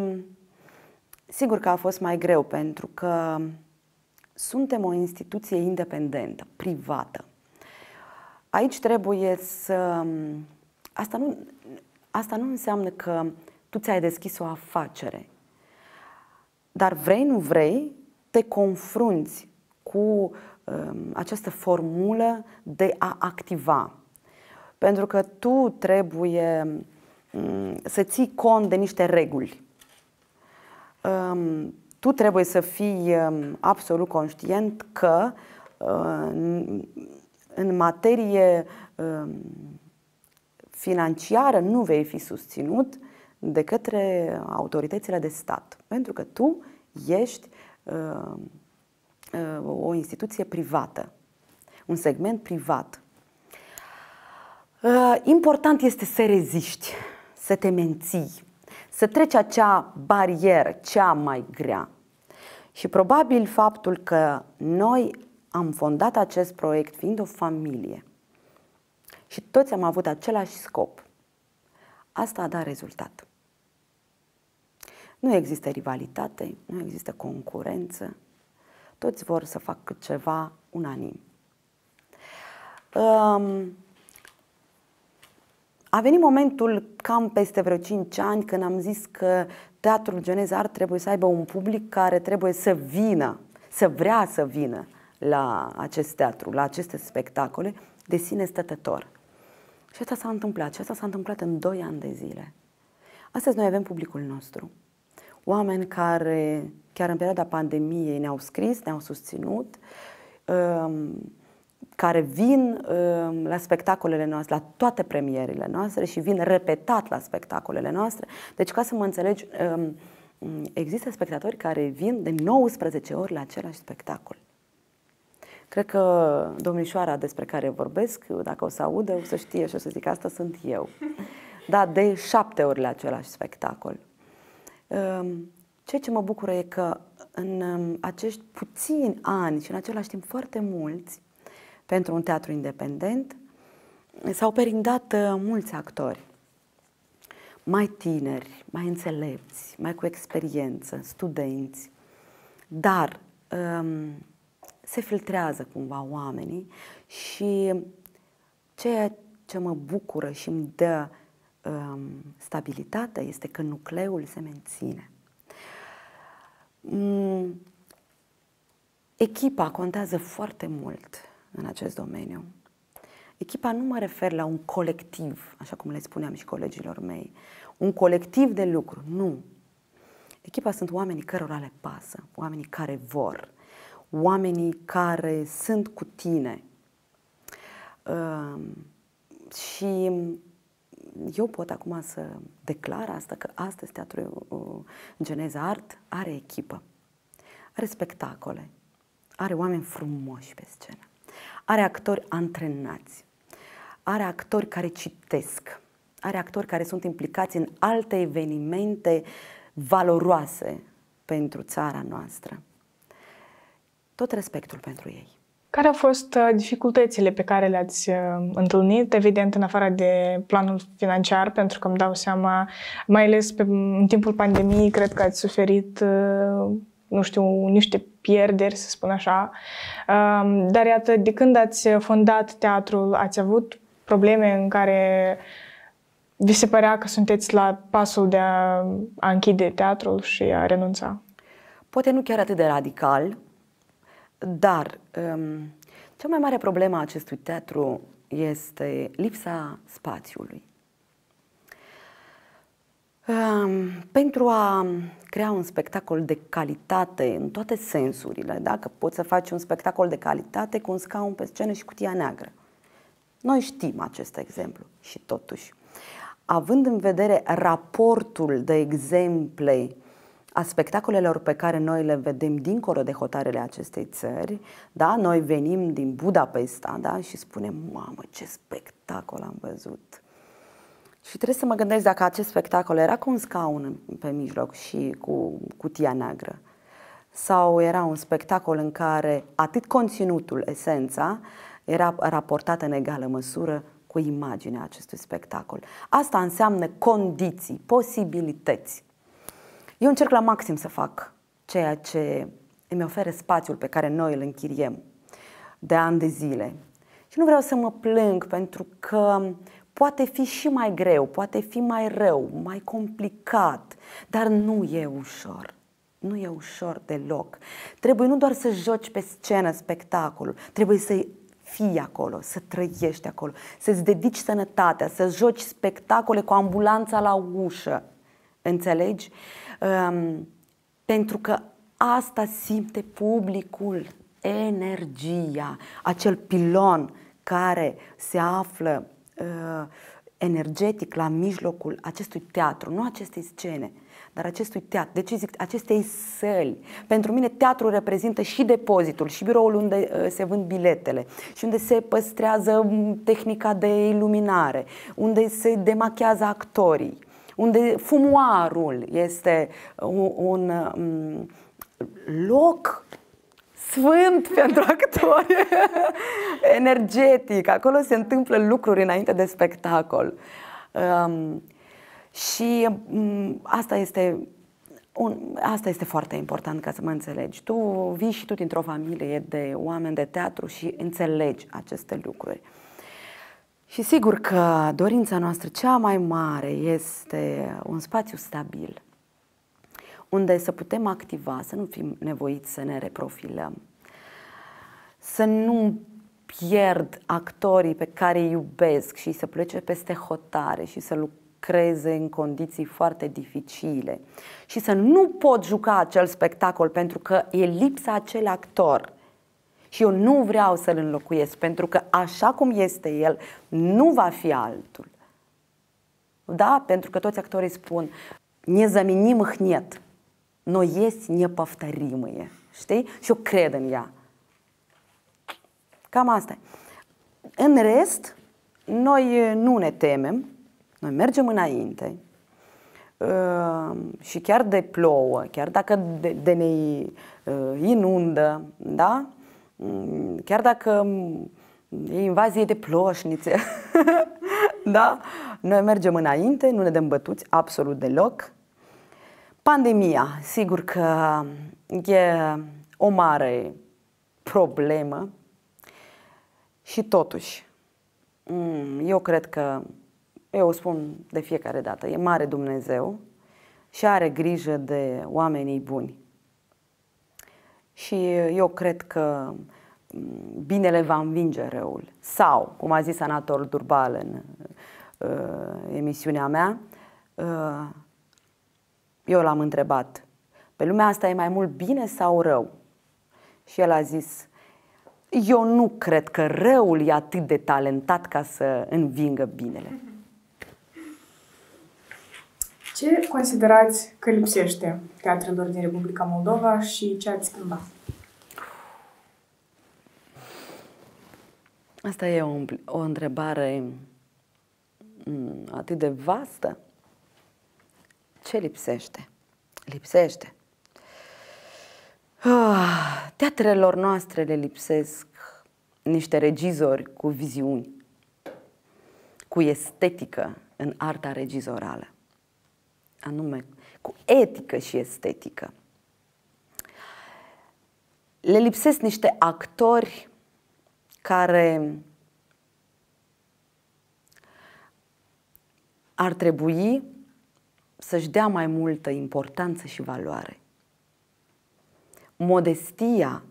Sigur că a fost mai greu pentru că suntem o instituție independentă, privată. Aici trebuie să... Asta nu, asta nu înseamnă că tu ți-ai deschis o afacere. Dar vrei, nu vrei, te confrunți cu um, această formulă de a activa. Pentru că tu trebuie um, să ții cont de niște reguli Ehm, tu trebuie să fii ehm, absolut conștient că ehm, în materie financiară nu vei fi susținut de către autoritățile de stat, pentru că tu ești o instituție privată, un segment privat. Important este să reziști, să te menții, să treci acea barieră cea mai grea. Și probabil faptul că noi am fondat acest proiect fiind o familie și toți am avut același scop, asta a dat rezultat. Nu există rivalitate, nu există concurență, toți vor să facă ceva unanim. Um, a venit momentul, cam peste vreo 5 ani, când am zis că Teatrul Geneza Art trebuie să aibă un public care trebuie să vină, să vrea să vină la acest teatru, la aceste spectacole, de sine stătător. Și asta s-a întâmplat. Și asta s-a întâmplat în 2 ani de zile. Astăzi noi avem publicul nostru. Oameni care, chiar în perioada pandemiei, ne-au scris, ne-au susținut. Um, care vin um, la spectacolele noastre, la toate premierile noastre și vin repetat la spectacolele noastre. Deci, ca să mă înțelegi, um, există spectatori care vin de 19 ori la același spectacol. Cred că domnișoara despre care vorbesc, dacă o să audă, o să știe și o să zic asta sunt eu. Da, de șapte ori la același spectacol. Um, ceea ce mă bucură e că în acești puțini ani și în același timp foarte mulți, pentru un teatru independent, s-au perindat uh, mulți actori, mai tineri, mai înțelepți, mai cu experiență, studenți, dar um, se filtrează cumva oamenii și ceea ce mă bucură și îmi dă um, stabilitate este că nucleul se menține. Um, echipa contează foarte mult în acest domeniu. Echipa nu mă refer la un colectiv, așa cum le spuneam și colegilor mei, un colectiv de lucru, nu. Echipa sunt oamenii cărora le pasă, oamenii care vor, oamenii care sunt cu tine. Uh, și eu pot acum să declar asta, că astăzi Teatrul uh, Geneza Art are echipă, are spectacole, are oameni frumoși pe scenă are actori antrenați, are actori care citesc, are actori care sunt implicați în alte evenimente valoroase pentru țara noastră. Tot respectul pentru ei. Care au fost uh, dificultățile pe care le-ați uh, întâlnit, evident, în afară de planul financiar, pentru că îmi dau seama, mai ales pe, în timpul pandemiei, cred că ați suferit uh, nu știu, niște pierderi, să spun așa. Dar iată, de când ați fondat teatrul, ați avut probleme în care vi se părea că sunteți la pasul de a, a închide teatrul și a renunța? Poate nu chiar atât de radical, dar um, cea mai mare problemă a acestui teatru este lipsa spațiului. Ehm, pentru a crea un spectacol de calitate în toate sensurile, dacă poți să faci un spectacol de calitate cu un scaun pe scenă și cutia neagră. Noi știm acest exemplu și totuși, având în vedere raportul de exemple a spectacolelor pe care noi le vedem dincolo de hotarele acestei țări, da? noi venim din Budapesta da? și spunem, mamă, ce spectacol am văzut! Și trebuie să mă gândesc dacă acest spectacol era cu un scaun pe mijloc și cu cutia neagră sau era un spectacol în care atât conținutul, esența, era raportată în egală măsură cu imaginea acestui spectacol. Asta înseamnă condiții, posibilități. Eu încerc la maxim să fac ceea ce îmi oferă spațiul pe care noi îl închiriem de ani de zile. Și nu vreau să mă plâng pentru că Poate fi și mai greu, poate fi mai rău, mai complicat, dar nu e ușor. Nu e ușor deloc. Trebuie nu doar să joci pe scenă spectacolul, trebuie să-i fii acolo, să trăiești acolo, să-ți dedici sănătatea, să joci spectacole cu ambulanța la ușă. Înțelegi? Um, pentru că asta simte publicul, energia, acel pilon care se află uh, energetic la mijlocul acestui teatru, nu acestei scene, dar acestui teatru, deci zic acestei săli. Pentru mine teatru reprezintă și depozitul, și biroul unde uh, se vând biletele, și unde se păstrează tehnica de iluminare, unde se demachează actorii, unde fumoarul este uh, un, un uh, um, loc sfânt pentru actori, energetic. Acolo se întâmplă lucruri înainte de spectacol. Um, și um, asta este un, asta este foarte important ca să mă înțelegi. Tu vii și tu dintr-o familie de oameni de teatru și înțelegi aceste lucruri. Și sigur că dorința noastră cea mai mare este un spațiu stabil unde să putem activa, să nu fim nevoiți să ne reprofilăm, să nu pierd actorii pe care îi iubesc și să plece peste hotare și să lucreze în condiții foarte dificile și să nu pot juca acel spectacol pentru că e lipsa acel actor și eu nu vreau să-l înlocuiesc pentru că așa cum este el nu va fi altul. Da? Pentru că toți actorii spun, ne zaminim hnit но есть неповторимые. Știi? Și eu cred în ea. Cam asta În rest, noi nu ne temem, noi mergem înainte ă, și chiar de plouă, chiar dacă de, de ne ă, inundă, da? chiar dacă e invazie de ploșnițe, da? noi mergem înainte, nu ne dăm bătuți absolut deloc Pandemia, sigur că e o mare problemă și totuși, mm, eu cred că, eu o spun de fiecare dată, e mare Dumnezeu și are grijă de oamenii buni. Și eu cred că mm, binele va învinge răul. Sau, cum a zis Anatol Durbal în uh, emisiunea mea, uh, eu l-am întrebat, pe păi lumea asta e mai mult bine sau rău? Și el a zis, eu nu cred că răul e atât de talentat ca să învingă binele. Ce considerați că lipsește teatrelor din Republica Moldova și ce ați schimba? Asta e o, o întrebare mm, atât de vastă. Ce lipsește? Lipsește. Ah, teatrelor noastre le lipsesc niște regizori cu viziuni, cu estetică în arta regizorală, anume cu etică și estetică. Le lipsesc niște actori care ar trebui să-și dea mai multă importanță și valoare. Modestia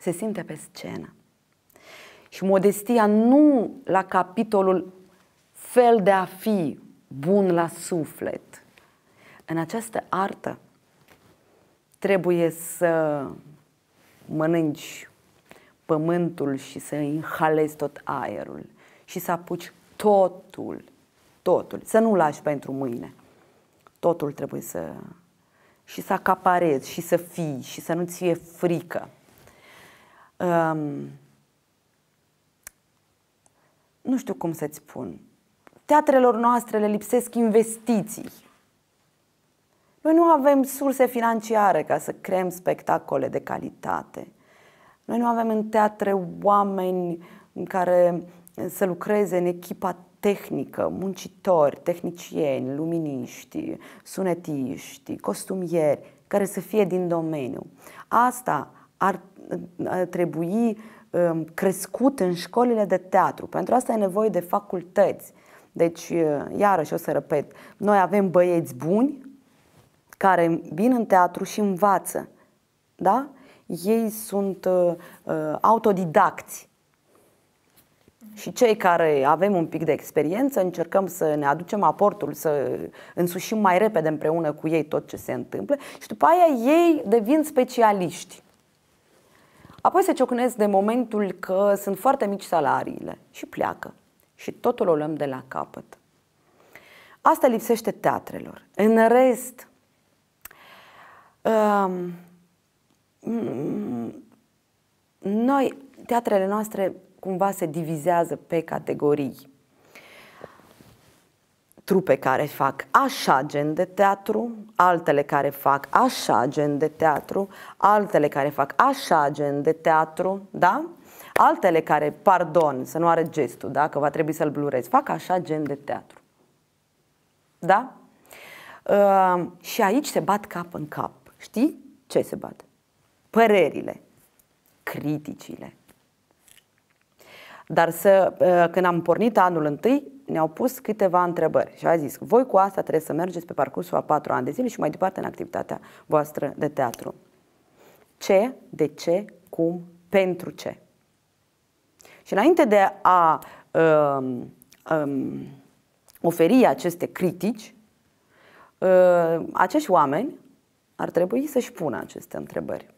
se simte pe scenă. Și modestia nu la capitolul fel de a fi bun la suflet. În această artă trebuie să mănânci pământul și să inhalezi tot aerul și să apuci totul, totul, să nu lași pentru mâine. Totul trebuie să... și să acaparezi, și să fii, și să nu-ți fie frică. Um, nu știu cum să-ți spun. Teatrelor noastre le lipsesc investiții. Noi nu avem surse financiare ca să creăm spectacole de calitate. Noi nu avem în teatre oameni în care să lucreze în echipa tehnică, muncitori, tehnicieni, luminiști, sunetiști, costumieri, care să fie din domeniu. Asta ar, ar trebui um, crescut în școlile de teatru. Pentru asta e nevoie de facultăți. Deci, uh, iarăși o să repet, noi avem băieți buni care vin în teatru și învață. Da? Ei sunt uh, uh autodidacți și cei care avem un pic de experiență încercăm să ne aducem aportul, să însușim mai repede împreună cu ei tot ce se întâmplă și după aia ei devin specialiști. Apoi se ciocnesc de momentul că sunt foarte mici salariile și pleacă și totul o luăm de la capăt. Asta lipsește teatrelor. În rest, um, noi, teatrele noastre cumva se divizează pe categorii. Trupe care fac așa gen de teatru, altele care fac așa gen de teatru, altele care fac așa gen de teatru, da? Altele care, pardon, să nu are gestul, da? Că va trebui să-l blurez, fac așa gen de teatru. Da? Uh, și aici se bat cap în cap. Știi ce se bat? Părerile, criticile, dar să, uh, când am pornit anul întâi, ne-au pus câteva întrebări și a zis, voi cu asta trebuie să mergeți pe parcursul a patru ani de zile și mai departe în activitatea voastră de teatru. Ce, de ce, cum, pentru ce. Și înainte de a um, um, oferi aceste critici, uh, acești oameni ar trebui să-și pună aceste întrebări.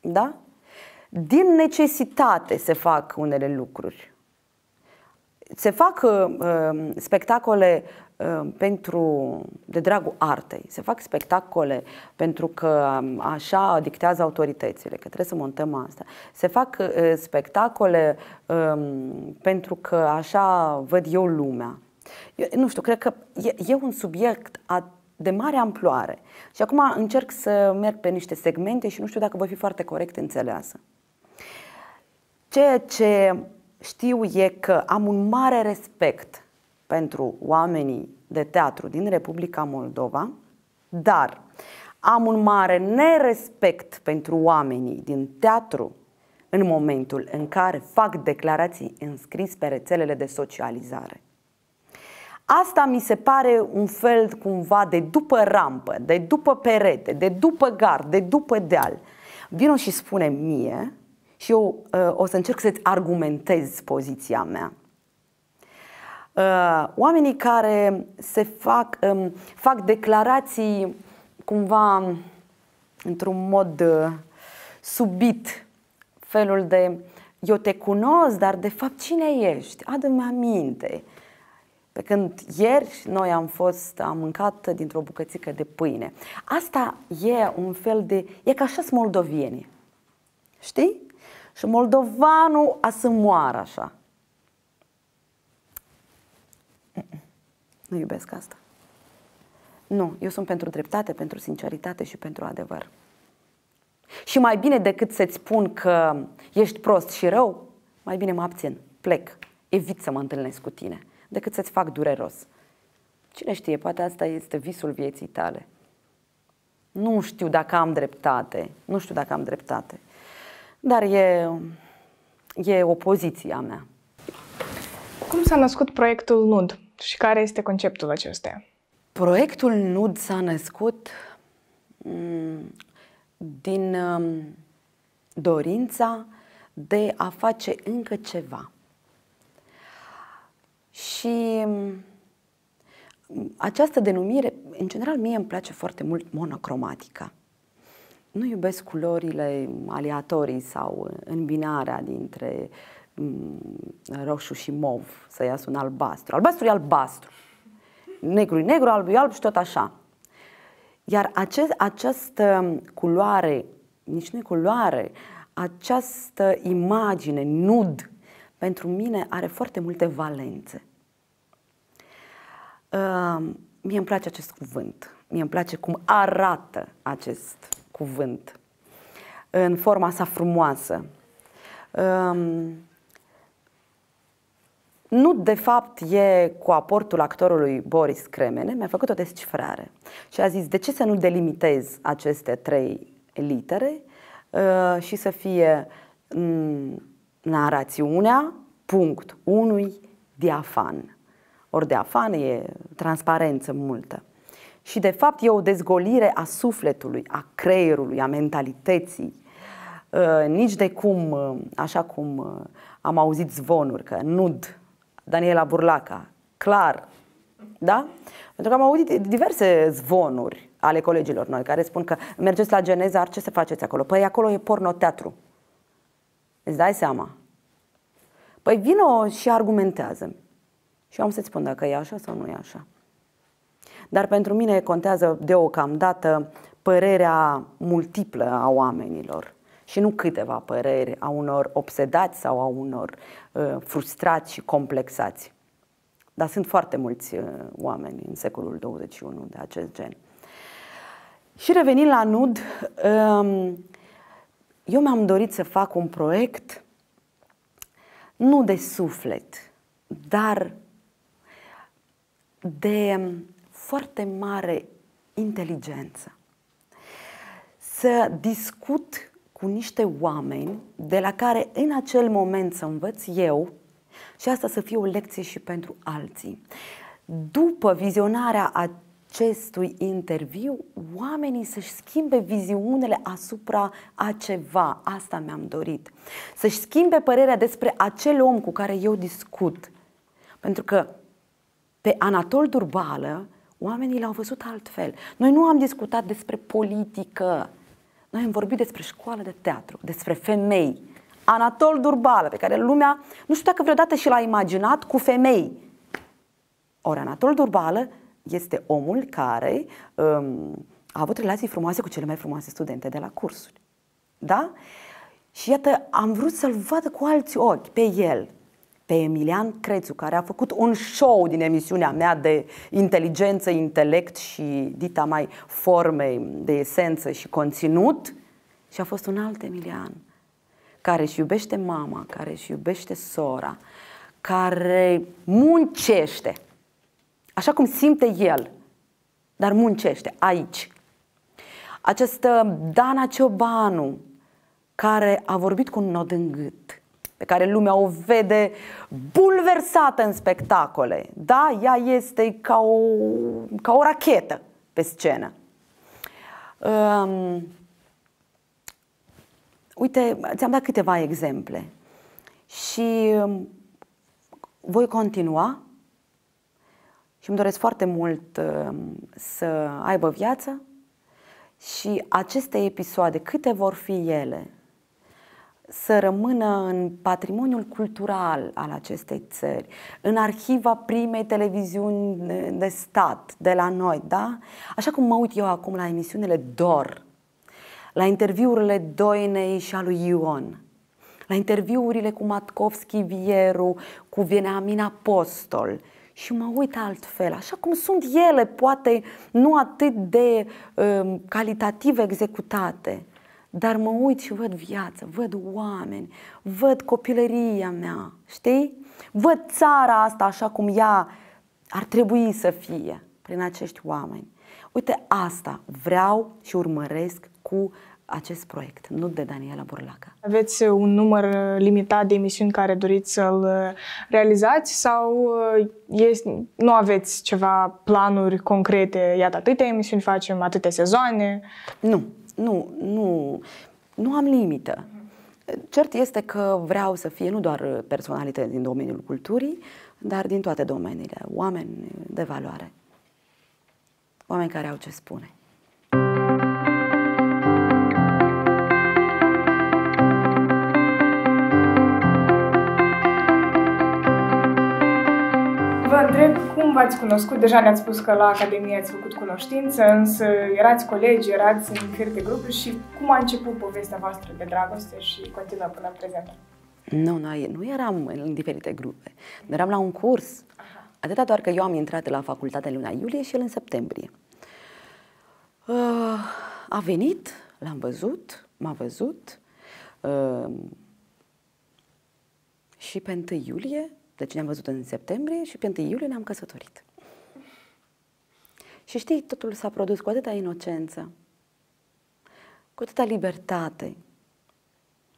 Da? din necesitate se fac unele lucruri. Se fac uh, um, spectacole uh, pentru, de dragul artei, se fac spectacole pentru că um, așa dictează autoritățile, că trebuie să montăm asta. Se fac uh, spectacole uh, pentru că așa văd eu lumea. Eu, nu știu, cred că e, e un subiect atât de mare amploare. Și acum încerc să merg pe niște segmente și nu știu dacă voi fi foarte corect înțeleasă. Ceea ce știu e că am un mare respect pentru oamenii de teatru din Republica Moldova, dar am un mare nerespect pentru oamenii din teatru în momentul în care fac declarații înscris pe rețelele de socializare. Asta mi se pare un fel cumva de după rampă, de după perete, de după gard, de după deal. Vino și spune mie și eu uh, o să încerc să-ți argumentez poziția mea. Uh, oamenii care se fac, um, fac declarații cumva într-un mod uh, subit, felul de eu te cunosc, dar de fapt cine ești? Adu-mi aminte. Pe când ieri noi am fost, am mâncat dintr-o bucățică de pâine. Asta e un fel de, e ca așa moldovieni. Știi? Și moldovanul a să moară așa. Nu iubesc asta. Nu, eu sunt pentru dreptate, pentru sinceritate și pentru adevăr. Și mai bine decât să-ți spun că ești prost și rău, mai bine mă abțin, plec, evit să mă întâlnesc cu tine, decât să-ți fac dureros. Cine știe, poate asta este visul vieții tale. Nu știu dacă am dreptate, nu știu dacă am dreptate. Dar e, e o mea. Cum s-a născut proiectul NUD și care este conceptul acesta? Proiectul NUD s-a născut mm, din um, dorința de a face încă ceva. Și mm, această denumire, în general, mie îmi place foarte mult monocromatica nu iubesc culorile aleatorii sau îmbinarea dintre mm, roșu și mov, să iasă un albastru. Albastru e albastru. Negru e negru, alb e alb și tot așa. Iar acest, această culoare, nici nu e culoare, această imagine nud, pentru mine are foarte multe valențe. Uh, mie îmi place acest cuvânt, mie îmi place cum arată acest cuvânt, în forma sa frumoasă. Ehm, nu, de fapt, e cu aportul actorului Boris Cremene, mi-a făcut o descifrare și a zis de ce să nu delimitez aceste trei litere uh, și să fie mm, narațiunea punct unui diafan. Ori diafan e transparență multă și de fapt e o dezgolire a sufletului, a creierului, a mentalității. Uh, nici de cum, uh, așa cum uh, am auzit zvonuri, că nud, Daniela Burlaca, clar, da? Pentru că am auzit diverse zvonuri ale colegilor noi care spun că mergeți la Geneza, ce să faceți acolo? Păi acolo e pornoteatru. Îți dai seama? Păi vino și argumentează Și eu am să-ți spun dacă e așa sau nu e așa. Dar pentru mine contează deocamdată părerea multiplă a oamenilor și nu câteva păreri a unor obsedați sau a unor uh, frustrați și complexați. Dar sunt foarte mulți uh, oameni în secolul 21 de acest gen. Și revenind la NUD, um, eu mi-am dorit să fac un proiect nu de suflet, dar de foarte mare inteligență să discut cu niște oameni de la care în acel moment să învăț eu și asta să fie o lecție și pentru alții. După vizionarea acestui interviu, oamenii să-și schimbe viziunile asupra a ceva, asta mi-am dorit. Să-și schimbe părerea despre acel om cu care eu discut. Pentru că pe Anatol Durbală Oamenii l-au văzut altfel. Noi nu am discutat despre politică. Noi am vorbit despre școală de teatru, despre femei. Anatol Durbală, pe care lumea nu știu dacă vreodată și l-a imaginat cu femei. Ori Anatol Durbală este omul care um, a avut relații frumoase cu cele mai frumoase studente de la cursuri. Da? Și iată, am vrut să-l vadă cu alți ochi pe el pe Emilian Crețu, care a făcut un show din emisiunea mea de inteligență, intelect și dita mai forme de esență și conținut și a fost un alt Emilian care își iubește mama, care își iubește sora, care muncește, așa cum simte el, dar muncește aici. Această uh, Dana Ciobanu, care a vorbit cu un nod în gât, pe care lumea o vede bulversată în spectacole. Da, ea este ca o, ca o rachetă pe scenă. Um, uite, ți-am dat câteva exemple și um, voi continua și îmi doresc foarte mult um, să aibă viață și aceste episoade, câte vor fi ele, să rămână în patrimoniul cultural al acestei țări, în arhiva primei televiziuni de stat de la noi, da? Așa cum mă uit eu acum la emisiunile DOR, la interviurile Doinei și a lui Ion, la interviurile cu Matkovski Vieru, cu Veniamin Apostol, și mă uit altfel, așa cum sunt ele, poate nu atât de um, calitativ executate, dar mă uit și văd viață, văd oameni, văd copilăria mea, știi? Văd țara asta așa cum ea ar trebui să fie prin acești oameni. Uite, asta vreau și urmăresc cu acest proiect, nu de Daniela Burlaca. Aveți un număr limitat de emisiuni care doriți să-l uh, realizați sau este, uh, nu aveți ceva planuri concrete? Iată, atâtea emisiuni facem, atâtea sezoane? Nu, nu, nu, nu am limită. Cert este că vreau să fie nu doar personalitate din domeniul culturii, dar din toate domeniile, oameni de valoare, oameni care au ce spune. v-ați cunoscut, deja ne-ați spus că la Academie ați făcut cunoștință, însă erați colegi, erați în fir de grupuri și cum a început povestea voastră de dragoste și continuă până prezent? Nu, noi nu eram în diferite grupe. eram la un curs. Aha. Atâta doar că eu am intrat la facultate în luna iulie și el în septembrie. Uh, a venit, l-am văzut, m-a văzut uh, și pe 1 iulie deci ne-am văzut în septembrie și pe 1 iulie ne-am căsătorit. Și știi, totul s-a produs cu atâta inocență, cu atâta libertate.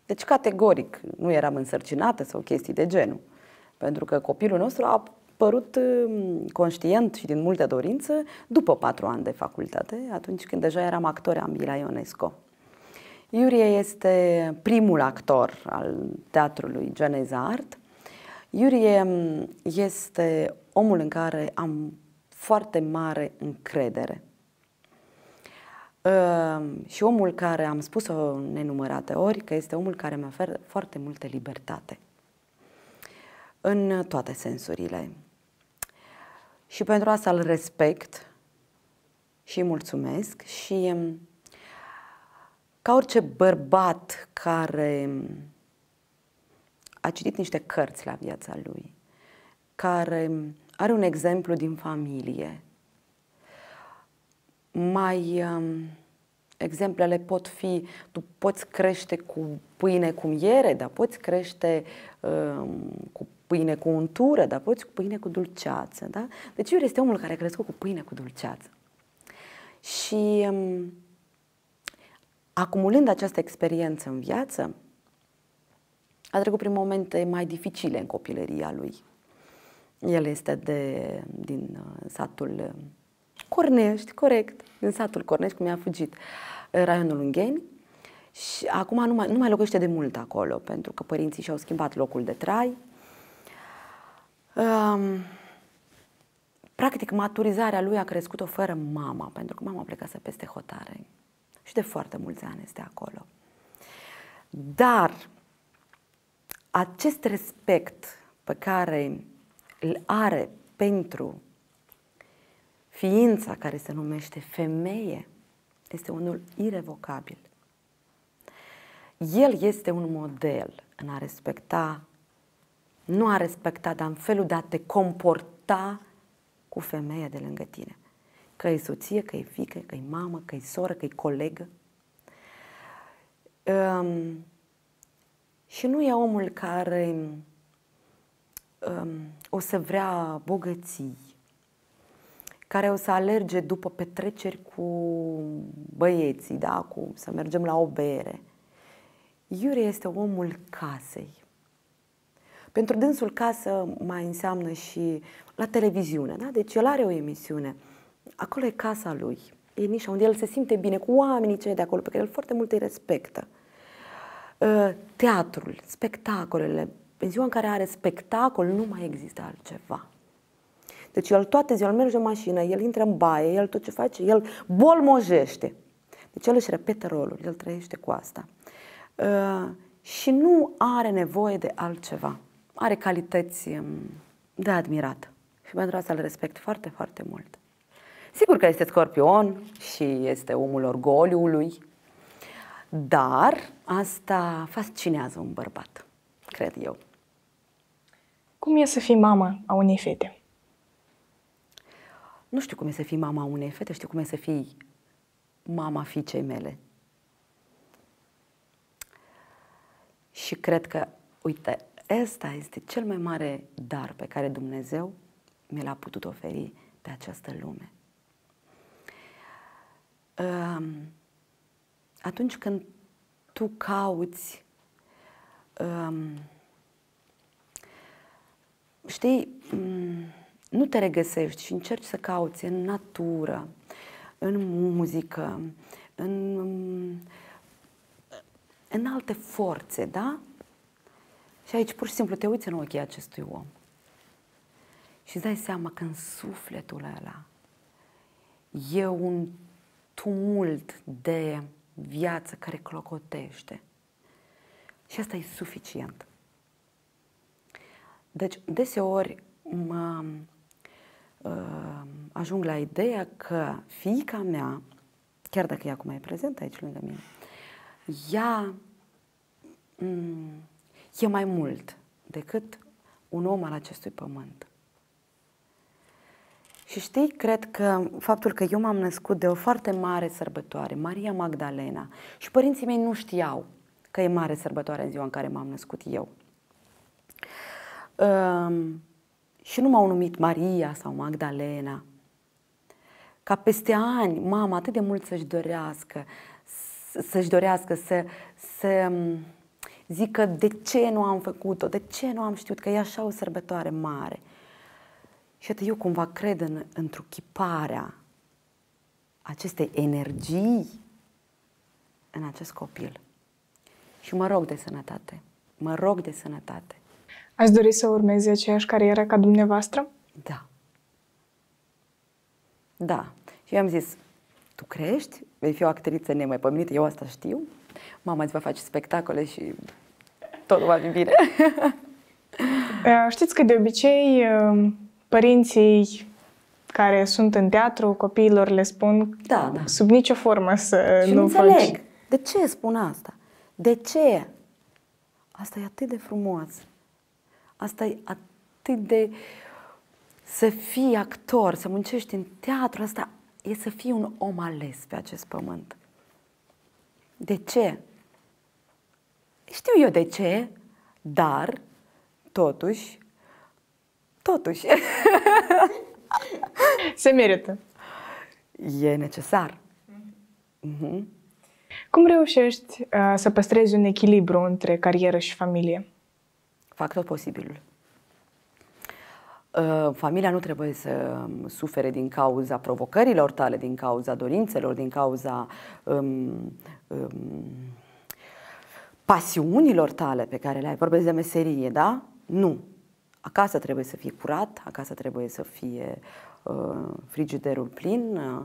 Deci, categoric, nu eram însărcinată sau chestii de genul. Pentru că copilul nostru a părut mm, conștient și din multă dorință după patru ani de facultate, atunci când deja eram actori ambii la Ionesco. Iurie este primul actor al teatrului Geneza Art Iurie mm, este omul în care am foarte mare încredere. Ehm, și omul care, am spus-o nenumărate ori, că este omul care mi oferă foarte multă libertate. În toate sensurile. Și pentru asta îl respect și mulțumesc și mm, ca orice bărbat care mm, a citit niște cărți la viața lui, care are un exemplu din familie. Mai um, exemplele pot fi, tu poți crește cu pâine cu miere, dar poți crește um, cu pâine cu untură, dar poți cu pâine cu dulceață. Da? Deci Iuri este omul care a crescut cu pâine cu dulceață. Și um, acumulând această experiență în viață, a trecut prin momente mai dificile în copilăria lui. El este de, din uh, satul uh, Cornești, corect, din satul Cornești, cum i-a fugit uh, raionul Ungheni. Și acum nu mai, nu mai locuiește de mult acolo, pentru că părinții și-au schimbat locul de trai. Um, practic, maturizarea lui a crescut-o fără mama, pentru că mama plecase peste hotare. Și de foarte mulți ani este acolo. Dar acest respect pe care îl are pentru ființa care se numește femeie este unul irevocabil. El este un model în a respecta, nu a respecta, dar în felul de a te comporta cu femeia de lângă tine. Că e soție, că e fică, că e mamă, că e soră, că e colegă. Um, și nu e omul care um, o să vrea bogății, care o să alerge după petreceri cu băieții, da? cu, să mergem la o bere. Iurie este omul casei. Pentru dânsul casă mai înseamnă și la televiziune, da? deci el are o emisiune. Acolo e casa lui, e nișa unde el se simte bine cu oamenii cei de acolo, pe care el foarte mult îi respectă. Ă, teatrul, spectacolele. În ziua în care are spectacol, nu mai există altceva. Deci el toate ziua, el merge în mașină, el intră în baie, el tot ce face, el bolmojește. Deci el își repetă rolul, el trăiește cu asta. Uh, și nu are nevoie de altceva. Are calități mm, de admirat. Și pentru asta îl respect foarte, foarte mult. Sigur că este scorpion și este omul orgoliului, dar asta fascinează un bărbat, cred eu. Cum e să fii mama a unei fete? Nu știu cum e să fii mama unei fete, știu cum e să fii mama fiicei mele. Și cred că, uite, ăsta este cel mai mare dar pe care Dumnezeu mi l-a putut oferi pe această lume. Um, atunci când tu cauți, um, știi, um, nu te regăsești și încerci să cauți în natură, în muzică, în, mm, în alte forțe, da? Și aici pur și simplu te uiți în ochii acestui om și îți dai seama că în sufletul ăla e un tumult de viață care clocotește. Și asta e suficient. Deci, deseori mă uh, ajung la ideea că fiica mea, chiar dacă ea acum e prezentă aici lângă mine, ea um, e mai mult decât un om al acestui pământ. Și știi, cred că faptul că eu m-am născut de o foarte mare sărbătoare, Maria Magdalena, și părinții mei nu știau că e mare sărbătoare în ziua în care m-am născut eu. Um, și nu m-au numit Maria sau Magdalena. Ca peste ani, mama atât de mult să-și dorească, să-și dorească să, să mm, zică de ce nu am făcut-o, de ce nu am știut că e așa o sărbătoare mare. Și atât eu cumva cred în chiparea acestei energii în acest copil. Și mă rog de sănătate. Mă rog de sănătate. Ați dori să urmezi aceeași carieră ca dumneavoastră? Da. Da. Și eu am zis, tu crești, vei fi o actriță nemaipomenită, eu asta știu. Mama îți va face spectacole și totul va fi bine. Știți că de obicei um, părinții care sunt în teatru, copiilor le spun da, da. sub nicio formă să și nu înțeleg. faci. De ce spun asta? De ce? Asta e atât de frumos. Asta e atât de să fii actor, să muncești în teatru, asta e să fii un om ales pe acest pământ. De ce? Știu eu de ce, dar totuși Totuși. Se merită. E necesar. Mm-hmm. Cum reușești uh, să păstrezi un echilibru între carieră și familie? Fac tot posibilul. Uh, familia nu trebuie să sufere din cauza provocărilor tale, din cauza dorințelor, din cauza um, um, pasiunilor tale pe care le ai. Vorbesc de meserie, da? Nu. Acasă trebuie să fie curat, acasă trebuie să fie uh, frigiderul plin, uh,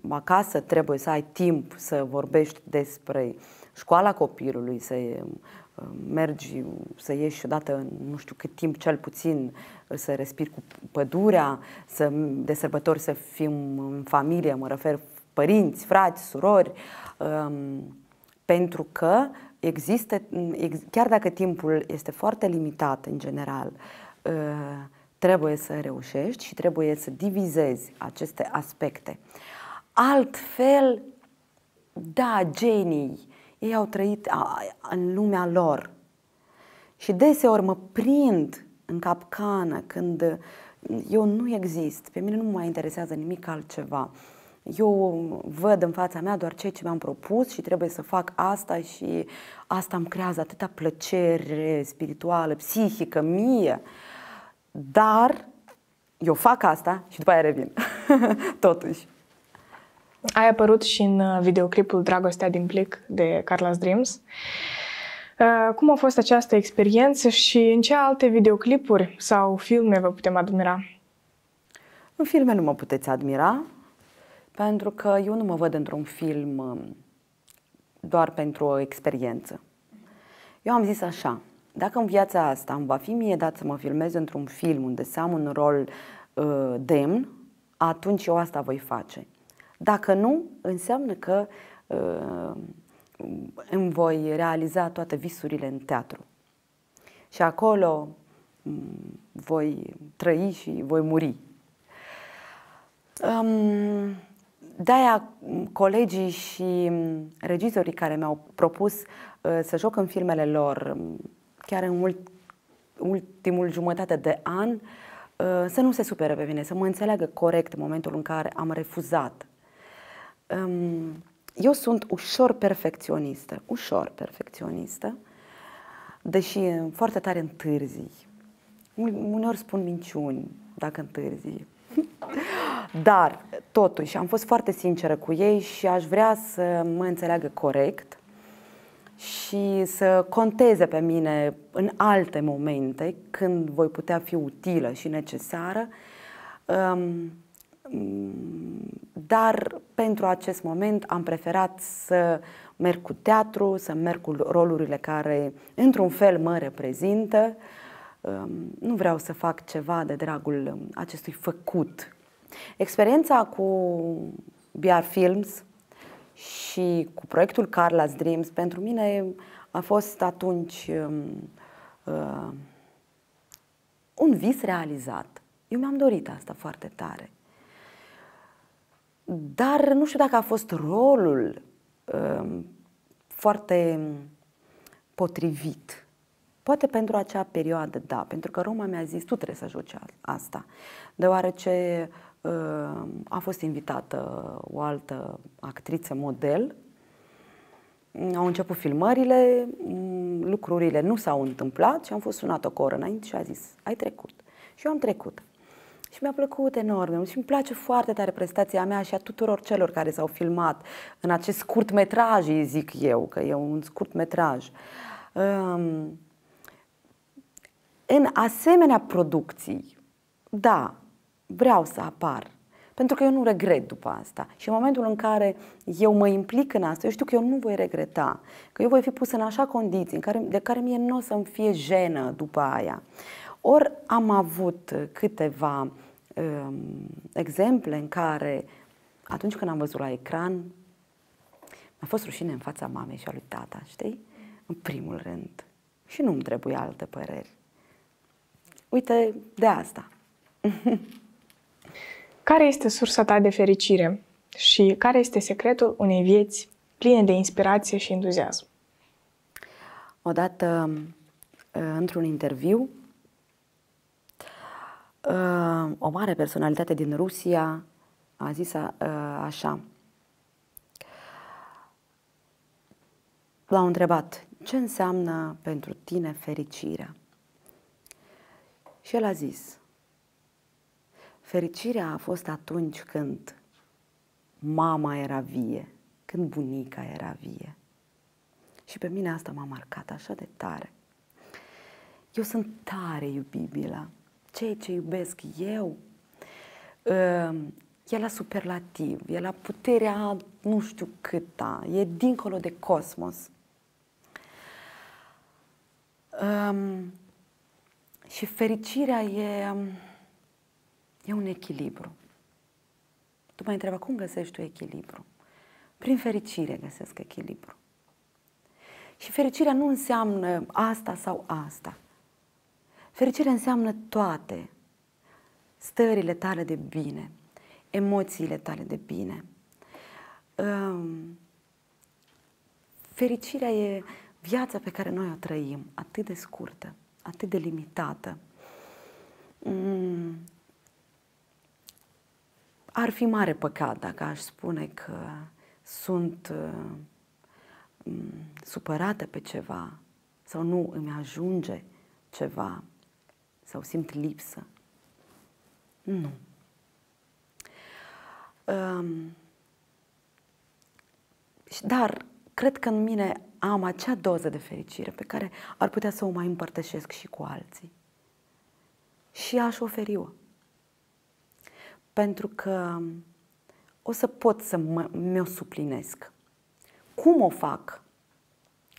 um, acasă trebuie să ai timp să vorbești despre școala copilului, să uh, mergi, să ieși odată, nu știu cât timp, cel puțin, să respiri cu pădurea, să, de sărbători să fim în familie, mă refer părinți, frați, surori, um, pentru că Există, mm, chiar dacă timpul este foarte limitat în general, ă, trebuie să reușești și trebuie să divizezi aceste aspecte. Altfel, da, genii, ei au trăit în lumea lor. Și deseori mă prind în capcană când mm, eu nu exist, pe mine nu mă interesează nimic altceva. Eu văd în fața mea doar ceea ce mi-am propus și trebuie să fac asta și asta îmi creează atâta plăcere spirituală, psihică, mie. Dar eu fac asta și după aia revin. Totuși. Ai apărut și în uh, videoclipul Dragostea din plic de Carla's Dreams. Uh, cum a fost această experiență și în ce alte videoclipuri sau filme vă putem admira? În filme nu mă puteți admira, pentru că eu nu mă văd într-un film um, doar pentru o experiență. Eu am zis așa, dacă în viața asta îmi va fi mie dat să mă filmez într-un film unde să am un rol uh, demn, atunci eu asta voi face. Dacă nu, înseamnă că uh, îmi voi realiza toate visurile în teatru. Și acolo um, voi trăi și voi muri. Um, de-aia colegii și mm, regizorii care mi-au propus uh, să joc în filmele lor, mm, chiar în ultimul jumătate de an, uh, să nu se supere pe mine, să mă înțeleagă corect în momentul în care am refuzat. Um, eu sunt ușor perfecționistă, ușor perfecționistă, deși foarte tare întârzi. Uneori spun minciuni dacă întârzi Dar, totuși, am fost foarte sinceră cu ei și aș vrea să mă înțeleagă corect și să conteze pe mine în alte momente când voi putea fi utilă și necesară. Dar pentru acest moment am preferat să merg cu teatru, să merg cu rolurile care într-un fel mă reprezintă, Ehm, nu vreau să fac ceva de dragul ehm, acestui făcut. Experiența cu BR Films și cu proiectul Carla's Dreams pentru mine a fost atunci uh, un vis realizat. Eu mi-am dorit asta foarte tare. Dar nu știu dacă a fost rolul uh, foarte potrivit Poate pentru acea perioadă, da, pentru că Roma mi-a zis, tu trebuie să joci asta, deoarece uh, a fost invitată o altă actriță model, mm, au început filmările, mm, lucrurile nu s-au întâmplat și am fost sunată o coră înainte și a zis, ai trecut. Și eu am trecut. Și mi-a plăcut enorm și îmi place foarte tare prestația mea și a tuturor celor care s-au filmat în acest scurt metraj, zic eu, că e un scurt metraj. Um, în asemenea producții, da, vreau să apar. Pentru că eu nu regret după asta. Și în momentul în care eu mă implic în asta, eu știu că eu nu voi regreta. Că eu voi fi pus în așa condiții în care, de care mie nu o să-mi fie jenă după aia. Ori am avut câteva um, exemple în care, atunci când am văzut la ecran, mi-a fost rușine în fața mamei și a lui tata, știi? În primul rând. Și nu-mi trebuie alte păreri uite de asta. care este sursa ta de fericire și care este secretul unei vieți pline de inspirație și entuziasm? Odată, uh, într-un interviu, uh, o mare personalitate din Rusia a zis uh, așa. L-au întrebat ce înseamnă pentru tine fericirea. Și el a zis, fericirea a fost atunci când mama era vie, când bunica era vie. Și pe mine asta m-a marcat așa de tare. Eu sunt tare iubibilă. Ceea ce iubesc eu, um, e la superlativ, e la puterea nu știu câta, e dincolo de cosmos. Um, și fericirea e, um, e un echilibru. Tu mai întreba cum găsești tu echilibru? Prin fericire găsesc echilibru. Și fericirea nu înseamnă asta sau asta. Fericirea înseamnă toate stările tale de bine, emoțiile tale de bine. Um, fericirea e viața pe care noi o trăim, atât de scurtă atât de limitată. Mm. Ar fi mare păcat dacă aș spune că sunt uh, mm, supărată pe ceva sau nu îmi ajunge ceva sau simt lipsă. Nu. Um, dar cred că în mine am acea doză de fericire pe care ar putea să o mai împărtășesc și cu alții. Și aș oferi-o. Pentru că o să pot să mă, mi-o suplinesc. Cum o fac?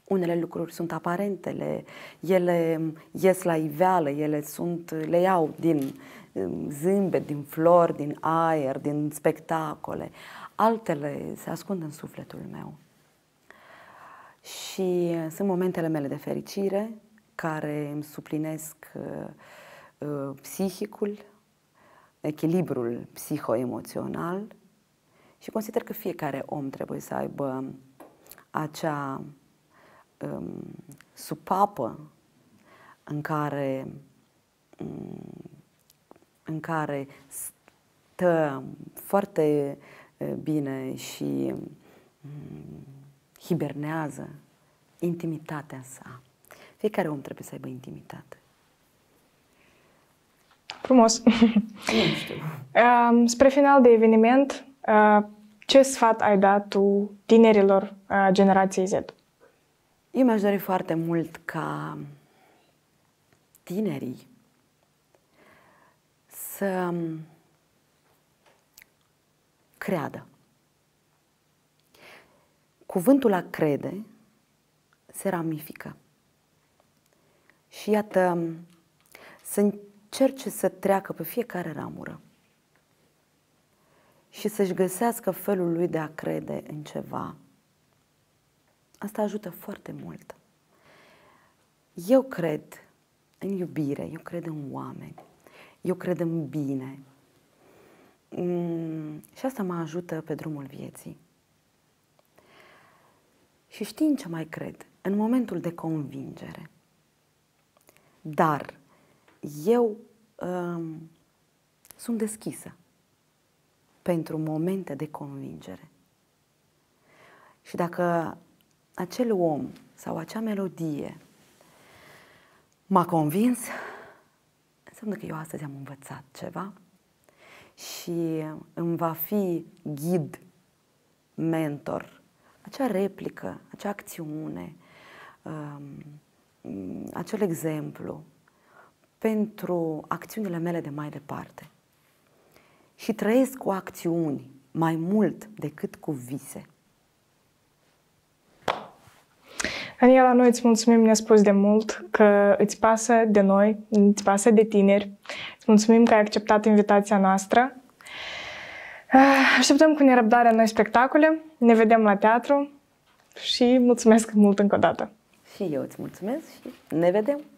Unele lucruri sunt aparentele, ele ies la iveală, ele sunt, le iau din um, zâmbet, din flori, din aer, din spectacole. Altele se ascund în sufletul meu. Și uh, sunt momentele mele de fericire care îmi suplinesc uh, uh, psihicul, echilibrul psihoemoțional și consider că fiecare om trebuie să aibă acea um, supapă în care, um, în care stă foarte bine și um, hibernează intimitatea sa. Fiecare om trebuie să aibă intimitate. Frumos. Nu știu. Spre final de eveniment, ce sfat ai dat tu tinerilor generației Z? Eu mi-aș dori foarte mult ca tinerii să um, creadă cuvântul a crede se ramifică. Și iată, să încerce să treacă pe fiecare ramură și să-și găsească felul lui de a crede în ceva. Asta ajută foarte mult. Eu cred în iubire, eu cred în oameni, eu cred în bine. Mm, și asta mă ajută pe drumul vieții. Și știi în ce mai cred? În momentul de convingere. Dar eu um, sunt deschisă pentru momente de convingere. Și dacă acel om sau acea melodie m-a convins, înseamnă că eu astăzi am învățat ceva și îmi va fi ghid, mentor, acea replică, acea acțiune, um, acel exemplu pentru acțiunile mele de mai departe. Și trăiesc cu acțiuni mai mult decât cu vise. Daniela, noi îți mulțumim Ne spus de mult că îți pasă de noi, îți pasă de tineri. Îți mulțumim că ai acceptat invitația noastră Ah, așteptăm cu nerăbdare noi spectacole, ne vedem la teatru și mulțumesc mult încă o dată. Și eu îți mulțumesc și ne vedem!